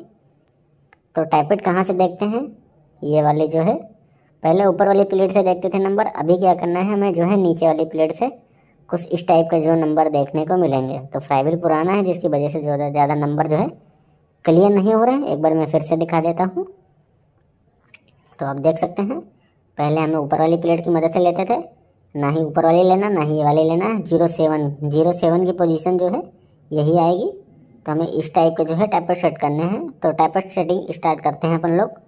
तो टाइपिट कहाँ से देखते हैं ये वाले जो है पहले ऊपर वाली प्लेट से देखते थे नंबर अभी क्या करना है हमें जो है नीचे वाली प्लेट से कुछ इस टाइप के जो नंबर देखने को मिलेंगे तो फ्राइविल पुराना है जिसकी वजह से जो ज़्यादा नंबर जो है क्लियर नहीं हो रहे हैं एक बार मैं फिर से दिखा देता हूँ तो आप देख सकते हैं पहले हम लोग ऊपर वाली प्लेट की मदद से लेते थे ना ही ऊपर वाली लेना ना ही ये वाली लेना जीरो सेवन जीरो सेवन की पोजीशन जो है यही आएगी तो हमें इस टाइप के जो है टाइपर सेट करने हैं तो टाइपर सेटिंग स्टार्ट करते हैं अपन लोग तो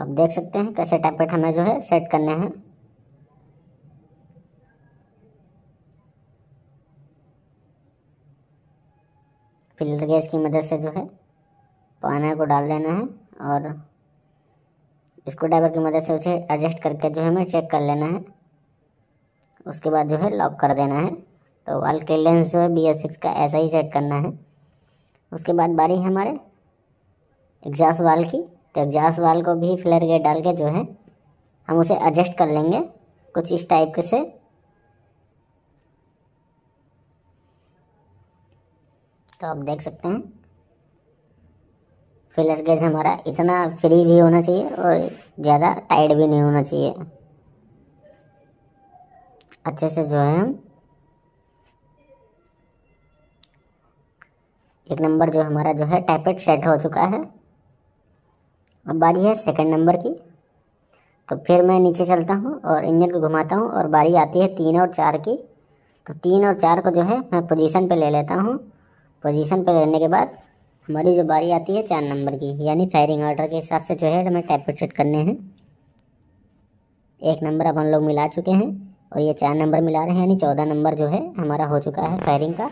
आप देख सकते हैं कैसे टाइपर हमें जो है सेट करने हैं फिल्टर गैस की मदद से जो है पाना को डाल देना है और स्क्रू ड्राइवर की मदद से उसे एडजस्ट करके जो है हमें चेक कर लेना है उसके बाद जो है लॉक कर देना है तो वाल के लेंस जो है बी एस सिक्स का ऐसा ही सेट करना है उसके बाद बारी है हमारे एग्जास वाल की तो एग्जास वाल को भी फ्लेयर गेट डाल के जो है हम उसे एडजस्ट कर लेंगे कुछ इस टाइप से तो आप देख सकते हैं फिलर गेज हमारा इतना फ्री भी होना चाहिए और ज़्यादा टाइट भी नहीं होना चाहिए अच्छे से जो है हम एक नंबर जो हमारा जो है टाइपेट सेट हो चुका है अब बारी है सेकंड नंबर की तो फिर मैं नीचे चलता हूँ और इंजन को घुमाता हूँ और बारी आती है तीन और चार की तो तीन और चार को जो है मैं पोजीशन पे ले लेता हूँ पोजीशन पर रहने के बाद हमारी जो बारी आती है चार नंबर की यानी फायरिंग ऑर्डर के हिसाब से जो है हमें टैप सेट करने हैं एक नंबर अपन लोग मिला चुके हैं और ये चार नंबर मिला रहे हैं यानी चौदह नंबर जो है हमारा हो चुका है फायरिंग का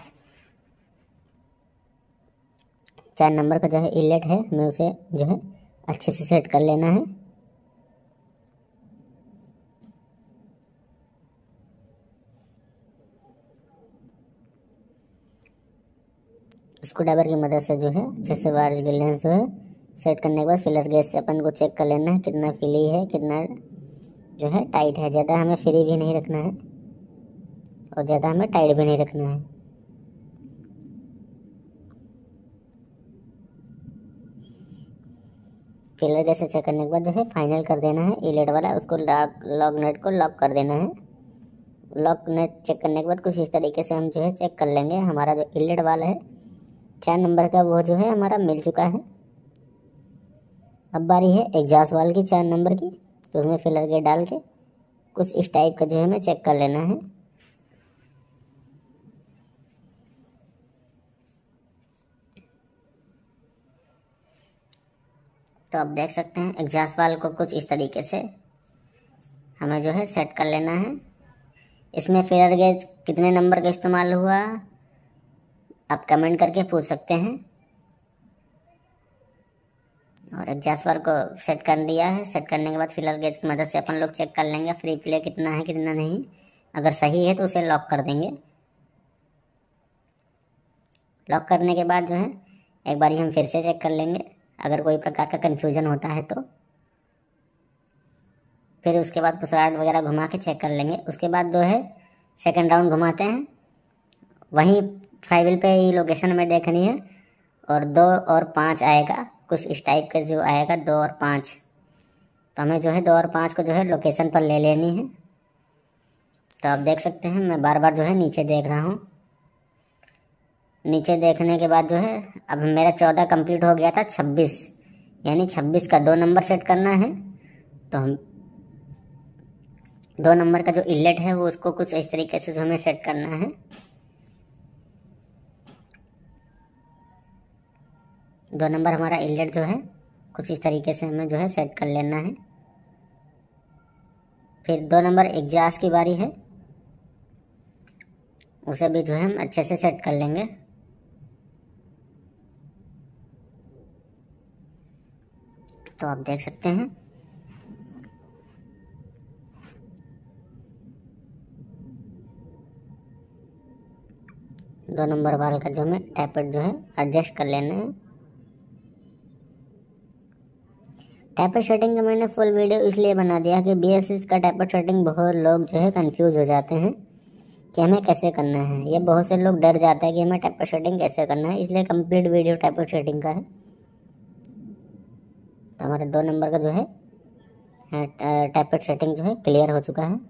चार नंबर का जो है इलेट है हमें उसे जो है अच्छे से सेट कर लेना है स्क्रू ड्राइवर की मदद से जो है अच्छे से वायर के लेंस जो है सेट करने के बाद फिलर गैस से अपन को चेक कर लेना है कितना फिली है कितना जो है टाइट है ज़्यादा हमें फ्री भी नहीं रखना है और ज़्यादा हमें टाइट भी नहीं रखना है फिलर गैस से चेक करने के बाद जो है फाइनल कर देना है ई वाला उसको लॉक लॉक नेट को लॉक कर देना है लॉक नेट चेक करने के बाद कुछ इस तरीके से हम जो है चेक कर लेंगे हमारा जो इलेट वाला है चार नंबर का वो जो है हमारा मिल चुका है अब बारी है एग्जास वाल की चार नंबर की तो उसमें फिलर के डाल के कुछ इस टाइप का जो है हमें चेक कर लेना है तो आप देख सकते हैं एग्जास वाल को कुछ इस तरीके से हमें जो है सेट कर लेना है इसमें फिलर गेज कितने नंबर का इस्तेमाल हुआ आप कमेंट करके पूछ सकते हैं और एग्जास्पर को सेट कर दिया है सेट करने के बाद फिलर गेट की मदद से अपन लोग चेक कर लेंगे फ्री प्ले कितना है कितना नहीं अगर सही है तो उसे लॉक कर देंगे लॉक करने के बाद जो है एक बार हम फिर से चेक कर लेंगे अगर कोई प्रकार का कन्फ्यूजन होता है तो फिर उसके बाद पुसराट वगैरह घुमा के चेक कर लेंगे उसके बाद जो है सेकेंड राउंड घुमाते हैं वहीं फाइविल पे ये लोकेशन हमें देखनी है और दो और पाँच आएगा कुछ इस टाइप का जो आएगा दो और पाँच तो हमें जो है दो और पाँच को जो है लोकेशन पर ले लेनी है तो आप देख सकते हैं मैं बार बार जो है नीचे देख रहा हूँ नीचे देखने के बाद जो है अब मेरा चौदह कंप्लीट हो गया था छब्बीस यानी छब्बीस का दो नंबर सेट करना है तो हम दो नंबर का जो इलेट है वो उसको कुछ इस तरीके से जो हमें सेट करना है दो नंबर हमारा इलेट जो है कुछ इस तरीके से हमें जो है सेट कर लेना है फिर दो नंबर एग्जास की बारी है उसे भी जो है हम अच्छे से सेट कर लेंगे तो आप देख सकते हैं दो नंबर वाल का जो हमें टैपेट जो है एडजस्ट कर लेना है टैपर शर्टिंग का मैंने फुल वीडियो इसलिए बना दिया कि बी का टैपर शर्टिंग बहुत लोग जो है कन्फ्यूज़ हो जाते हैं कि हमें कैसे करना है या बहुत से लोग डर जाते हैं कि हमें टैपर शर्टिंग कैसे करना है इसलिए कम्प्लीट वीडियो टैपर शर्टिंग का है तो हमारे दो नंबर का जो है टाइपर शर्टिंग जो है क्लियर हो चुका है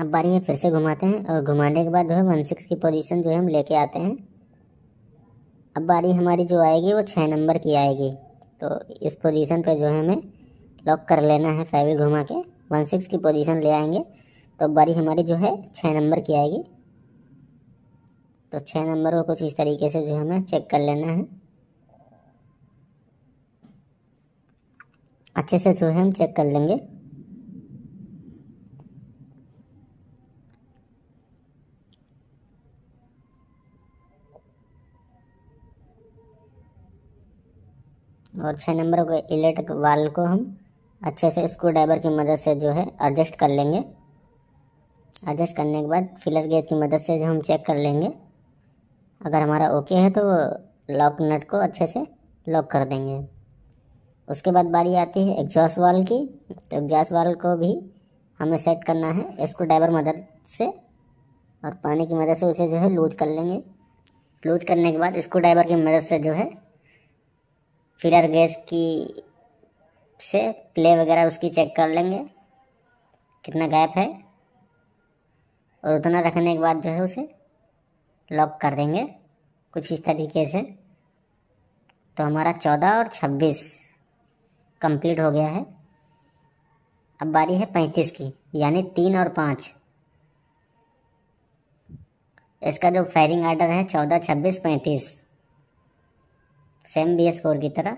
अब बारी है फिर से घुमाते हैं और घुमाने के बाद जो है वन सिक्स की पोजीशन जो है हम लेके आते हैं अब बारी हमारी जो आएगी वो छः नंबर की आएगी तो इस पोजीशन पे जो है हमें लॉक कर लेना है फाइव घुमा के वन सिक्स की पोजीशन ले आएंगे तो बारी हमारी जो है छः नंबर की आएगी तो छः नंबर को कुछ इस तरीके से जो है हमें चेक कर लेना है अच्छे से जो है हम चेक कर लेंगे और छः नंबर के इलेट वाल को हम अच्छे से स्क्रू ड्राइवर की मदद से जो है एडजस्ट कर लेंगे एडजस्ट करने के बाद फिलर गेज की मदद से हम चेक कर लेंगे अगर हमारा ओके है तो लॉक नट को अच्छे से लॉक कर देंगे उसके बाद बारी आती है एग्जॉस्ट वाल की तो एग्जॉस्ट वाल को भी हमें सेट करना है स्क्रू ड्राइवर मदद से और पानी की मदद से उसे जो है लूज कर लेंगे लूज करने के बाद स्क्रू ड्राइवर की मदद से जो है फिलर गैस की से प्ले वगैरह उसकी चेक कर लेंगे कितना गैप है और उतना रखने के बाद जो है उसे लॉक कर देंगे कुछ इस तरीके से तो हमारा चौदह और छब्बीस कंप्लीट हो गया है अब बारी है पैंतीस की यानी तीन और पाँच इसका जो फायरिंग आर्डर है चौदह छब्बीस पैंतीस सेम बी स्कोर की तरह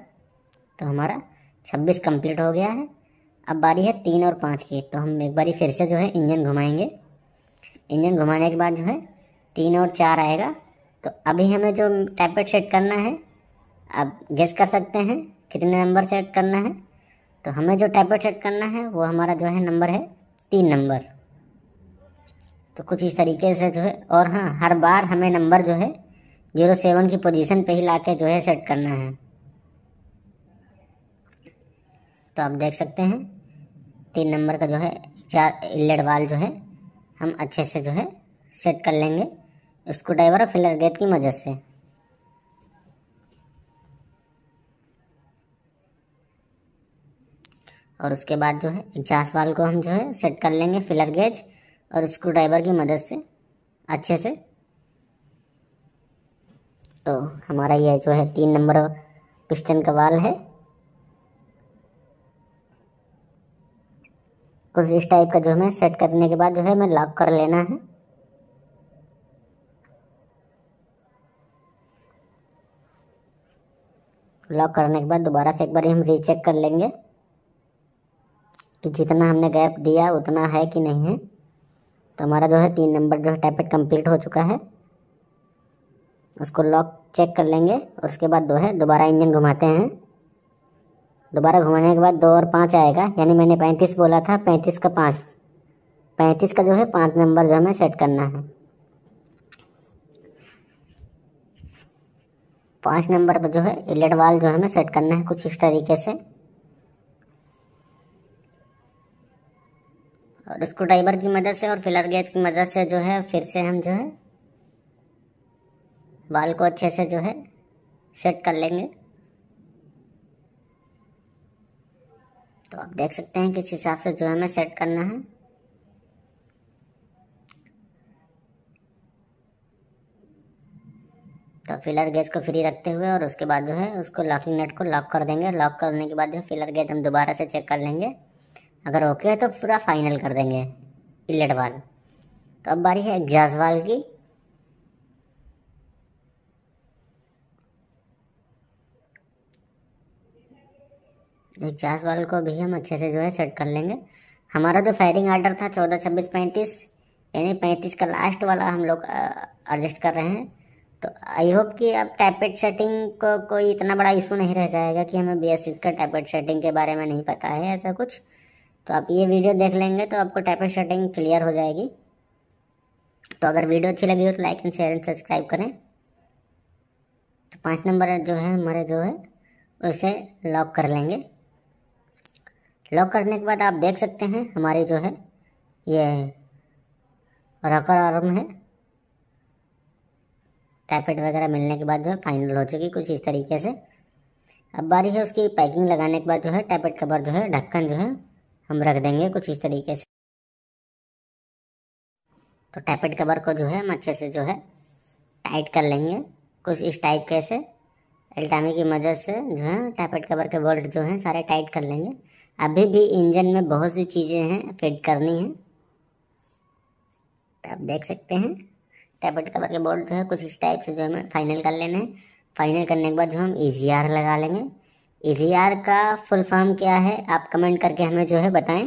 तो हमारा छब्बीस कंप्लीट हो गया है अब बारी है तीन और पाँच की तो हम एक बारी फिर से जो है इंजन घुमाएंगे इंजन घुमाने के बाद जो है तीन और चार आएगा तो अभी हमें जो टैपेट सेट करना है अब गेस कर सकते हैं कितने नंबर सेट करना है तो हमें जो टैपेट सेट करना है वो हमारा जो है नंबर है तीन नंबर तो कुछ इस तरीके से जो है और हाँ हर बार हमें नंबर जो है जीरो सेवन की पोजीशन पे ही ला के जो है सेट करना है तो आप देख सकते हैं तीन नंबर का जो है चार इलेट बाल जो है हम अच्छे से जो है सेट कर लेंगे स्क्रू ड्राइवर और फिलर गेट की मदद से और उसके बाद जो है एग्जास वाल को हम जो है सेट कर लेंगे फिलर गेज और स्क्रू ड्राइवर की मदद से अच्छे से तो हमारा यह जो है तीन नंबर पिस्टन का वाल है कुछ इस टाइप का जो हमें सेट करने के बाद जो है हमें लॉक कर लेना है लॉक करने के बाद दोबारा से एक बार हम रीचेक कर लेंगे कि जितना हमने गैप दिया उतना है कि नहीं है तो हमारा जो है तीन नंबर जो है टैपेट कंप्लीट हो चुका है उसको लॉक चेक कर लेंगे और उसके बाद दो है दोबारा इंजन घुमाते हैं दोबारा घुमाने के बाद दो और पाँच आएगा यानी मैंने पैंतीस बोला था पैंतीस का पाँच पैंतीस का जो है पाँच नंबर जो हमें सेट करना है पाँच नंबर पर जो है इलेट वाल जो हमें सेट करना है कुछ इस तरीके से और इसको ड्राइवर की मदद से और फिलर गेट की मदद से जो है फिर से हम जो है बाल को अच्छे से जो है सेट कर लेंगे तो आप देख सकते हैं किस हिसाब से जो है हमें सेट करना है तो फिलर गेज को फ्री रखते हुए और उसके बाद जो है उसको लॉकिंग नेट को लॉक कर देंगे लॉक करने के बाद जो फिलर गेज हम दोबारा से चेक कर लेंगे अगर ओके है तो पूरा फाइनल कर देंगे इलेट वाल तो अब बारी है एग्जास्ट वाल की जास वाल को भी हम अच्छे से जो है सेट कर लेंगे हमारा जो फायरिंग आर्डर था चौदह छब्बीस पैंतीस यानी पैंतीस का लास्ट वाला हम लोग एडजस्ट कर रहे हैं तो आई होप कि अब टैपेट सेटिंग को कोई इतना बड़ा इशू नहीं रह जाएगा कि हमें बी एस का टैपेट सेटिंग के बारे में नहीं पता है ऐसा कुछ तो आप ये वीडियो देख लेंगे तो आपको टैपेट सेटिंग क्लियर हो जाएगी तो अगर वीडियो अच्छी लगी हो तो like and share and subscribe करें तो पाँच नंबर जो है हमारे जो है उसे लॉक कर लेंगे लॉक करने के बाद आप देख सकते हैं हमारी जो है ये रॉकर आर्म है टैपेट वगैरह मिलने के बाद जो है फाइनल हो चुकी कुछ इस तरीके से अब बारी है उसकी पैकिंग लगाने के बाद जो है टैपेट कवर जो है ढक्कन जो है हम रख देंगे कुछ इस तरीके से तो टैपेट कवर को जो है हम अच्छे से जो है टाइट कर लेंगे कुछ इस टाइप के से एल्टामी की मदद से जो है टैपेट कवर के बोल्ट जो हैं सारे टाइट कर लेंगे अभी भी इंजन में बहुत सी चीज़ें हैं फिट करनी है तो आप देख सकते हैं टैबलेट कवर के बोल्ट जो है कुछ इस टाइप से जो हमें फाइनल कर लेने हैं फाइनल करने के बाद जो हम ई e लगा लेंगे ई e का फुल फॉर्म क्या है आप कमेंट करके हमें जो है बताएं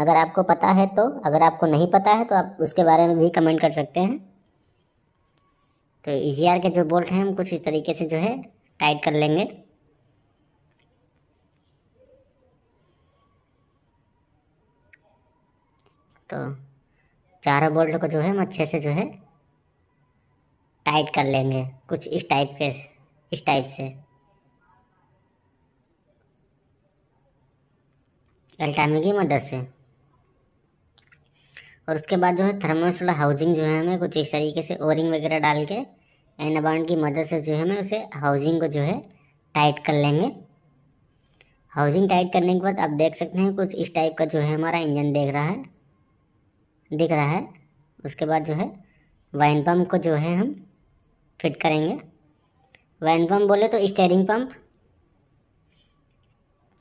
अगर आपको पता है तो अगर आपको नहीं पता है तो आप उसके बारे में भी कमेंट कर सकते हैं तो ई e के जो बोल्ट हैं हम कुछ इस तरीके से जो है टाइट कर लेंगे तो चारों बोल्ट को जो है हम अच्छे से जो है टाइट कर लेंगे कुछ इस टाइप के इस टाइप से अल्टामी की मदद से और उसके बाद जो है थर्मोस्टोल हाउसिंग जो है हमें कुछ इस तरीके से ओरिंग वगैरह डाल के एनाबाउंड की मदद से जो है हमें उसे हाउसिंग को जो है टाइट कर लेंगे हाउसिंग टाइट करने के बाद आप देख सकते हैं कुछ इस टाइप का जो है हमारा इंजन देख रहा है दिख रहा है उसके बाद जो है वाइन पम्प को जो है हम फिट करेंगे वाइन पम्प बोले तो स्टेयरिंग पम्प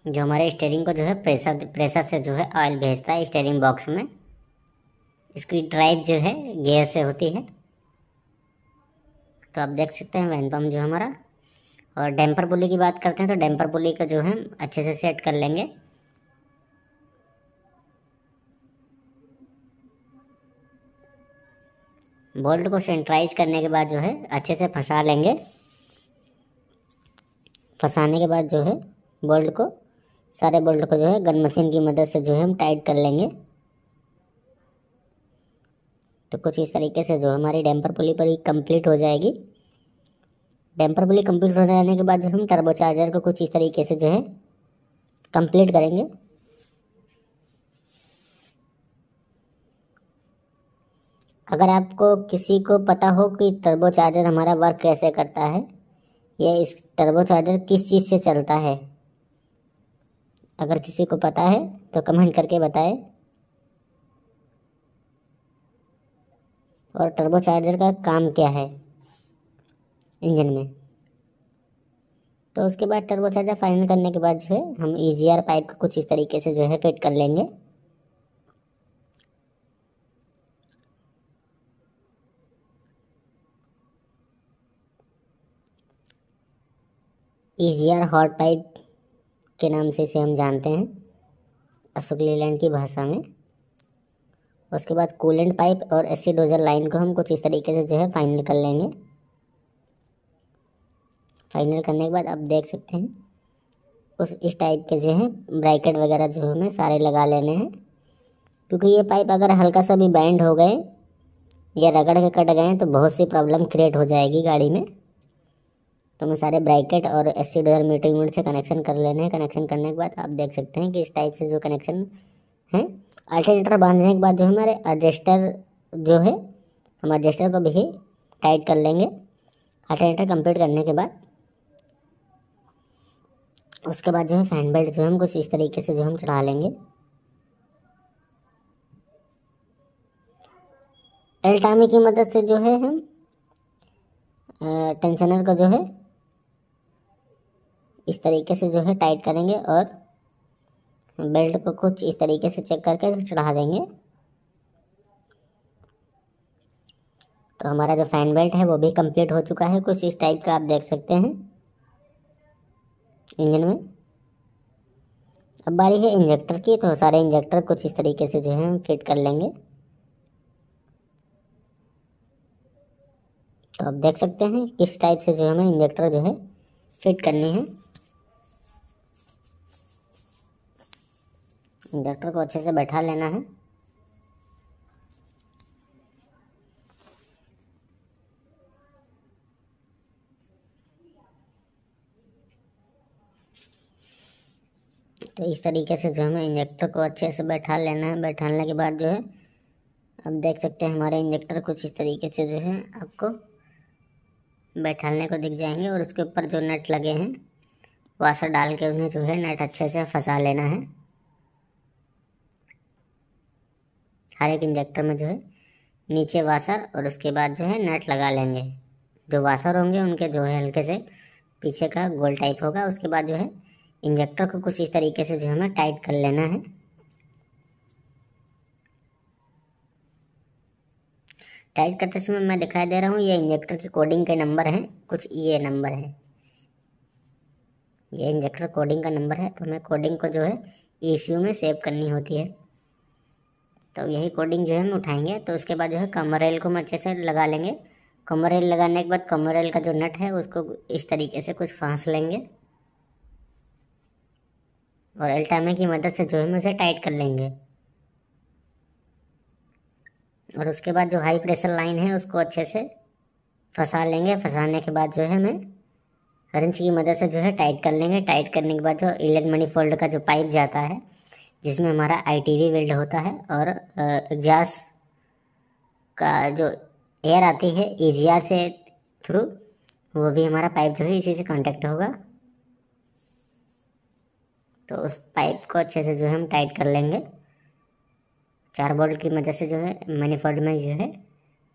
जो हमारे स्टेयरिंग को जो है प्रेशर प्रेशर से जो है ऑयल भेजता है स्टेयरिंग बॉक्स में इसकी ड्राइव जो है गेयर से होती है तो आप देख सकते हैं वैन पम्प जो हमारा और डैम्पर पुली की बात करते हैं तो डैम्पर पुली का जो है अच्छे से सेट कर लेंगे बोल्ट को सेंट्राइज करने के बाद जो है अच्छे से फंसा लेंगे फंसाने के बाद जो है बोल्ट को सारे बोल्ट को जो है गन मशीन की मदद से जो है हम टाइट कर लेंगे तो कुछ इस तरीके से जो हमारी डैम्पर पुली पर ही कंप्लीट हो जाएगी डैम्पर पुली कंप्लीट हो जाने के बाद जो हम टर्बो चार्जर को कुछ इस तरीके से जो है कंप्लीट करेंगे अगर आपको किसी को पता हो कि टर्बो चार्जर हमारा वर्क कैसे करता है या इस टर्बो चार्जर किस चीज़ से चलता है अगर किसी को पता है तो कमेंट करके बताएं और टर्बो चार्जर का काम क्या है इंजन में तो उसके बाद टर्बो चार्जर फाइनल करने के बाद जो है हम ई जी आर पाइप को कुछ इस तरीके से जो है फिट कर लेंगे ईजियर हॉट पाइप के नाम से इसे हम जानते हैं अशोक लेलैंड की भाषा में उसके बाद कूलेंट पाइप और एसी डोजर लाइन को हम कुछ इस तरीके से जो है फाइनल कर लेंगे फाइनल करने के बाद आप देख सकते हैं उस इस टाइप के जो है ब्रैकेट वगैरह जो हमें सारे लगा लेने हैं क्योंकि ये पाइप अगर हल्का सा भी बैंड हो गए या रगड़ के कट गए तो बहुत सी प्रॉब्लम क्रिएट हो जाएगी गाड़ी में तो मैं सारे ब्रैकेट और एस सी मीटर यूनिट से कनेक्शन कर लेने हैं कनेक्शन करने के बाद आप देख सकते हैं कि इस टाइप से जो कनेक्शन है अल्टरनेटर बांधने के बाद जो हमारे एडजस्टर जो है हम एडजस्टर को भी टाइट कर लेंगे अल्टरनेटर कंप्लीट करने के बाद उसके बाद जो है फैन बेल्ट जो है हम कुछ इस तरीके से जो हम चढ़ा लेंगे एल्टामी की मदद से जो है हम टेंशनर को जो है इस तरीके से जो है टाइट करेंगे और बेल्ट को कुछ इस तरीके से चेक करके चढ़ा देंगे तो हमारा जो फैन बेल्ट है वो भी कंप्लीट हो चुका है कुछ इस टाइप का आप देख सकते हैं इंजन में अब बारी है इंजेक्टर की तो सारे इंजेक्टर कुछ इस तरीके से जो है हम फिट कर लेंगे तो आप देख सकते हैं किस टाइप से जो हमें इंजेक्टर जो है फिट करनी है इंजेक्टर को अच्छे से बैठा लेना है तो इस तरीके से जो हमें इंजेक्टर को अच्छे से बैठा लेना है बैठाने के बाद जो है आप देख सकते हैं हमारे इंजेक्टर कुछ इस तरीके से जो है आपको बैठाने को दिख जाएंगे और उसके ऊपर जो नट लगे हैं वाशर डाल के उन्हें जो है नट अच्छे से फंसा लेना है हर एक इंजेक्टर में जो है नीचे वासर और उसके बाद जो है नट लगा लेंगे जो वाशर होंगे उनके जो है हल्के से पीछे का गोल टाइप होगा उसके बाद जो है इंजेक्टर को कुछ इस तरीके से जो हमें टाइट कर लेना है टाइट करते समय मैं दिखाई दे रहा हूँ ये इंजेक्टर की कोडिंग के नंबर हैं कुछ ये नंबर है ये इंजेक्टर कोडिंग का नंबर है तो हमें कोडिंग को जो है ई में सेव करनी होती है तो यही कोडिंग जो है हम उठाएंगे तो उसके बाद जो है कमरेल को हम अच्छे से लगा लेंगे कमरेल लगाने के बाद कमरेल का जो नट है उसको इस तरीके से कुछ फांस लेंगे और अल्टामे की मदद से जो है हम उसे टाइट कर लेंगे और उसके बाद जो हाई प्रेशर लाइन है उसको अच्छे से फंसा लेंगे फंसाने के बाद जो है हमें रंच की मदद से जो है टाइट कर लेंगे टाइट करने के बाद जो इलेट मनी फोल्ड का जो पाइप जाता है जिसमें हमारा आई टी वी होता है और एग्जास का जो एयर आती है ई जी आर से थ्रू वो भी हमारा पाइप जो है इसी से कांटेक्ट होगा तो उस पाइप को अच्छे से जो है हम टाइट कर लेंगे चार बोल्ट की मदद से जो है मैनीफोल्ड में जो है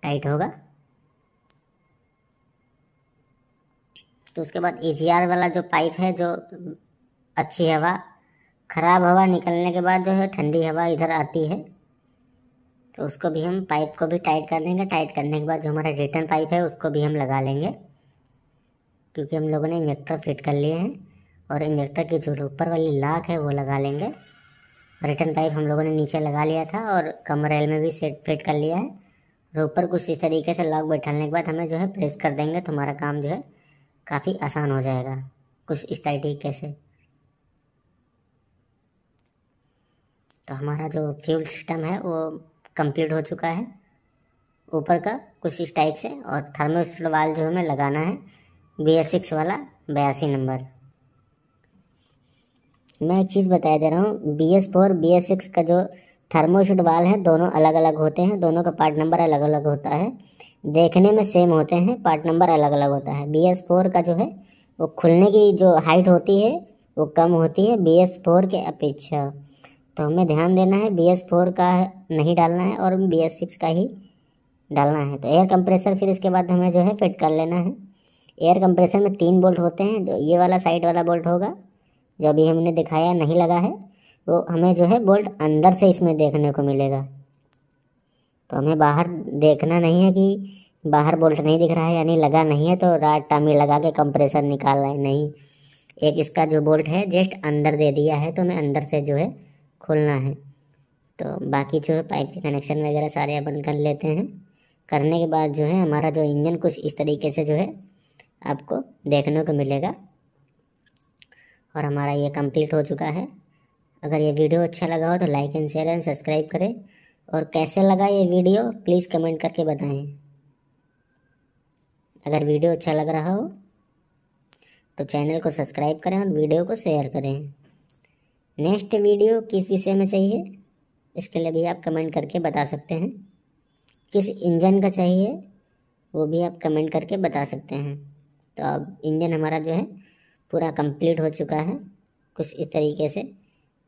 टाइट होगा तो उसके बाद ई जी आर वाला जो पाइप है जो अच्छी हवा ख़राब हवा निकलने के बाद जो है ठंडी हवा इधर आती है तो उसको भी हम पाइप को भी टाइट कर देंगे टाइट करने के बाद जो हमारा रिटर्न पाइप है उसको भी हम लगा लेंगे क्योंकि हम लोगों ने इंजेक्टर फिट कर लिए हैं और इंजेक्टर की जो ऊपर वाली लाख है वो लगा लेंगे रिटर्न पाइप हम लोगों ने नीचे लगा लिया था और कमरेल में भी सेट फिट कर लिया है और ऊपर कुछ इस तरीके से लॉक बैठाने के बाद हमें जो है प्रेस कर देंगे तो हमारा काम जो है काफ़ी आसान हो जाएगा कुछ इस तरीके से तो हमारा जो फ्यूल सिस्टम है वो कंप्लीट हो चुका है ऊपर का कुछ इस टाइप से और थर्मोस्टेट वाल जो हमें लगाना है बी एस सिक्स वाला बयासी नंबर मैं एक चीज़ बता दे रहा हूँ B S four B S six का जो थर्मोशूट वाल है दोनों अलग अलग होते हैं दोनों का पार्ट नंबर अलग अलग होता है देखने में सेम होते हैं पार्ट नंबर अलग अलग होता है बी एस फोर का जो है वो खुलने की जो हाइट होती है वो कम होती है बी एस फोर के अपेक्षा तो हमें ध्यान देना है बी एस फोर का नहीं डालना है और बी एस सिक्स का ही डालना है तो एयर कंप्रेसर फिर इसके बाद हमें जो है फिट कर लेना है एयर कंप्रेसर में तीन बोल्ट होते हैं जो ये वाला साइड वाला बोल्ट होगा जो अभी हमने दिखाया नहीं लगा है वो हमें जो है बोल्ट अंदर से इसमें देखने को मिलेगा तो हमें बाहर देखना नहीं है कि बाहर बोल्ट नहीं दिख रहा है यानी लगा नहीं है तो रात टामी लगा के कंप्रेसर निकाल रहा है नहीं एक इसका जो बोल्ट है जस्ट अंदर दे दिया है तो हमें अंदर से जो है खोलना है तो बाकी जो है पाइप के कनेक्शन वगैरह सारे अपन कर लेते हैं करने के बाद जो है हमारा जो इंजन कुछ इस तरीके से जो है आपको देखने को मिलेगा और हमारा ये कंप्लीट हो चुका है अगर ये वीडियो अच्छा लगा हो तो like and share and subscribe करें और कैसे लगा ये वीडियो प्लीज़ कमेंट करके बताएं अगर वीडियो अच्छा लग रहा हो तो चैनल को सब्सक्राइब करें और वीडियो को शेयर करें नेक्स्ट वीडियो किस विषय में चाहिए इसके लिए भी आप कमेंट करके बता सकते हैं किस इंजन का चाहिए वो भी आप कमेंट करके बता सकते हैं तो अब इंजन हमारा जो है पूरा कंप्लीट हो चुका है कुछ इस तरीके से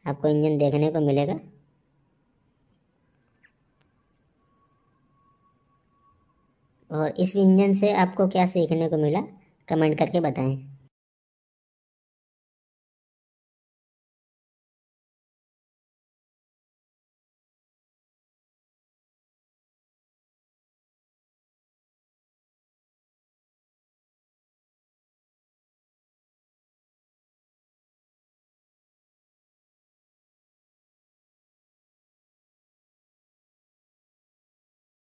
आपको इंजन देखने को मिलेगा और इस इंजन से आपको क्या सीखने को मिला कमेंट करके बताएं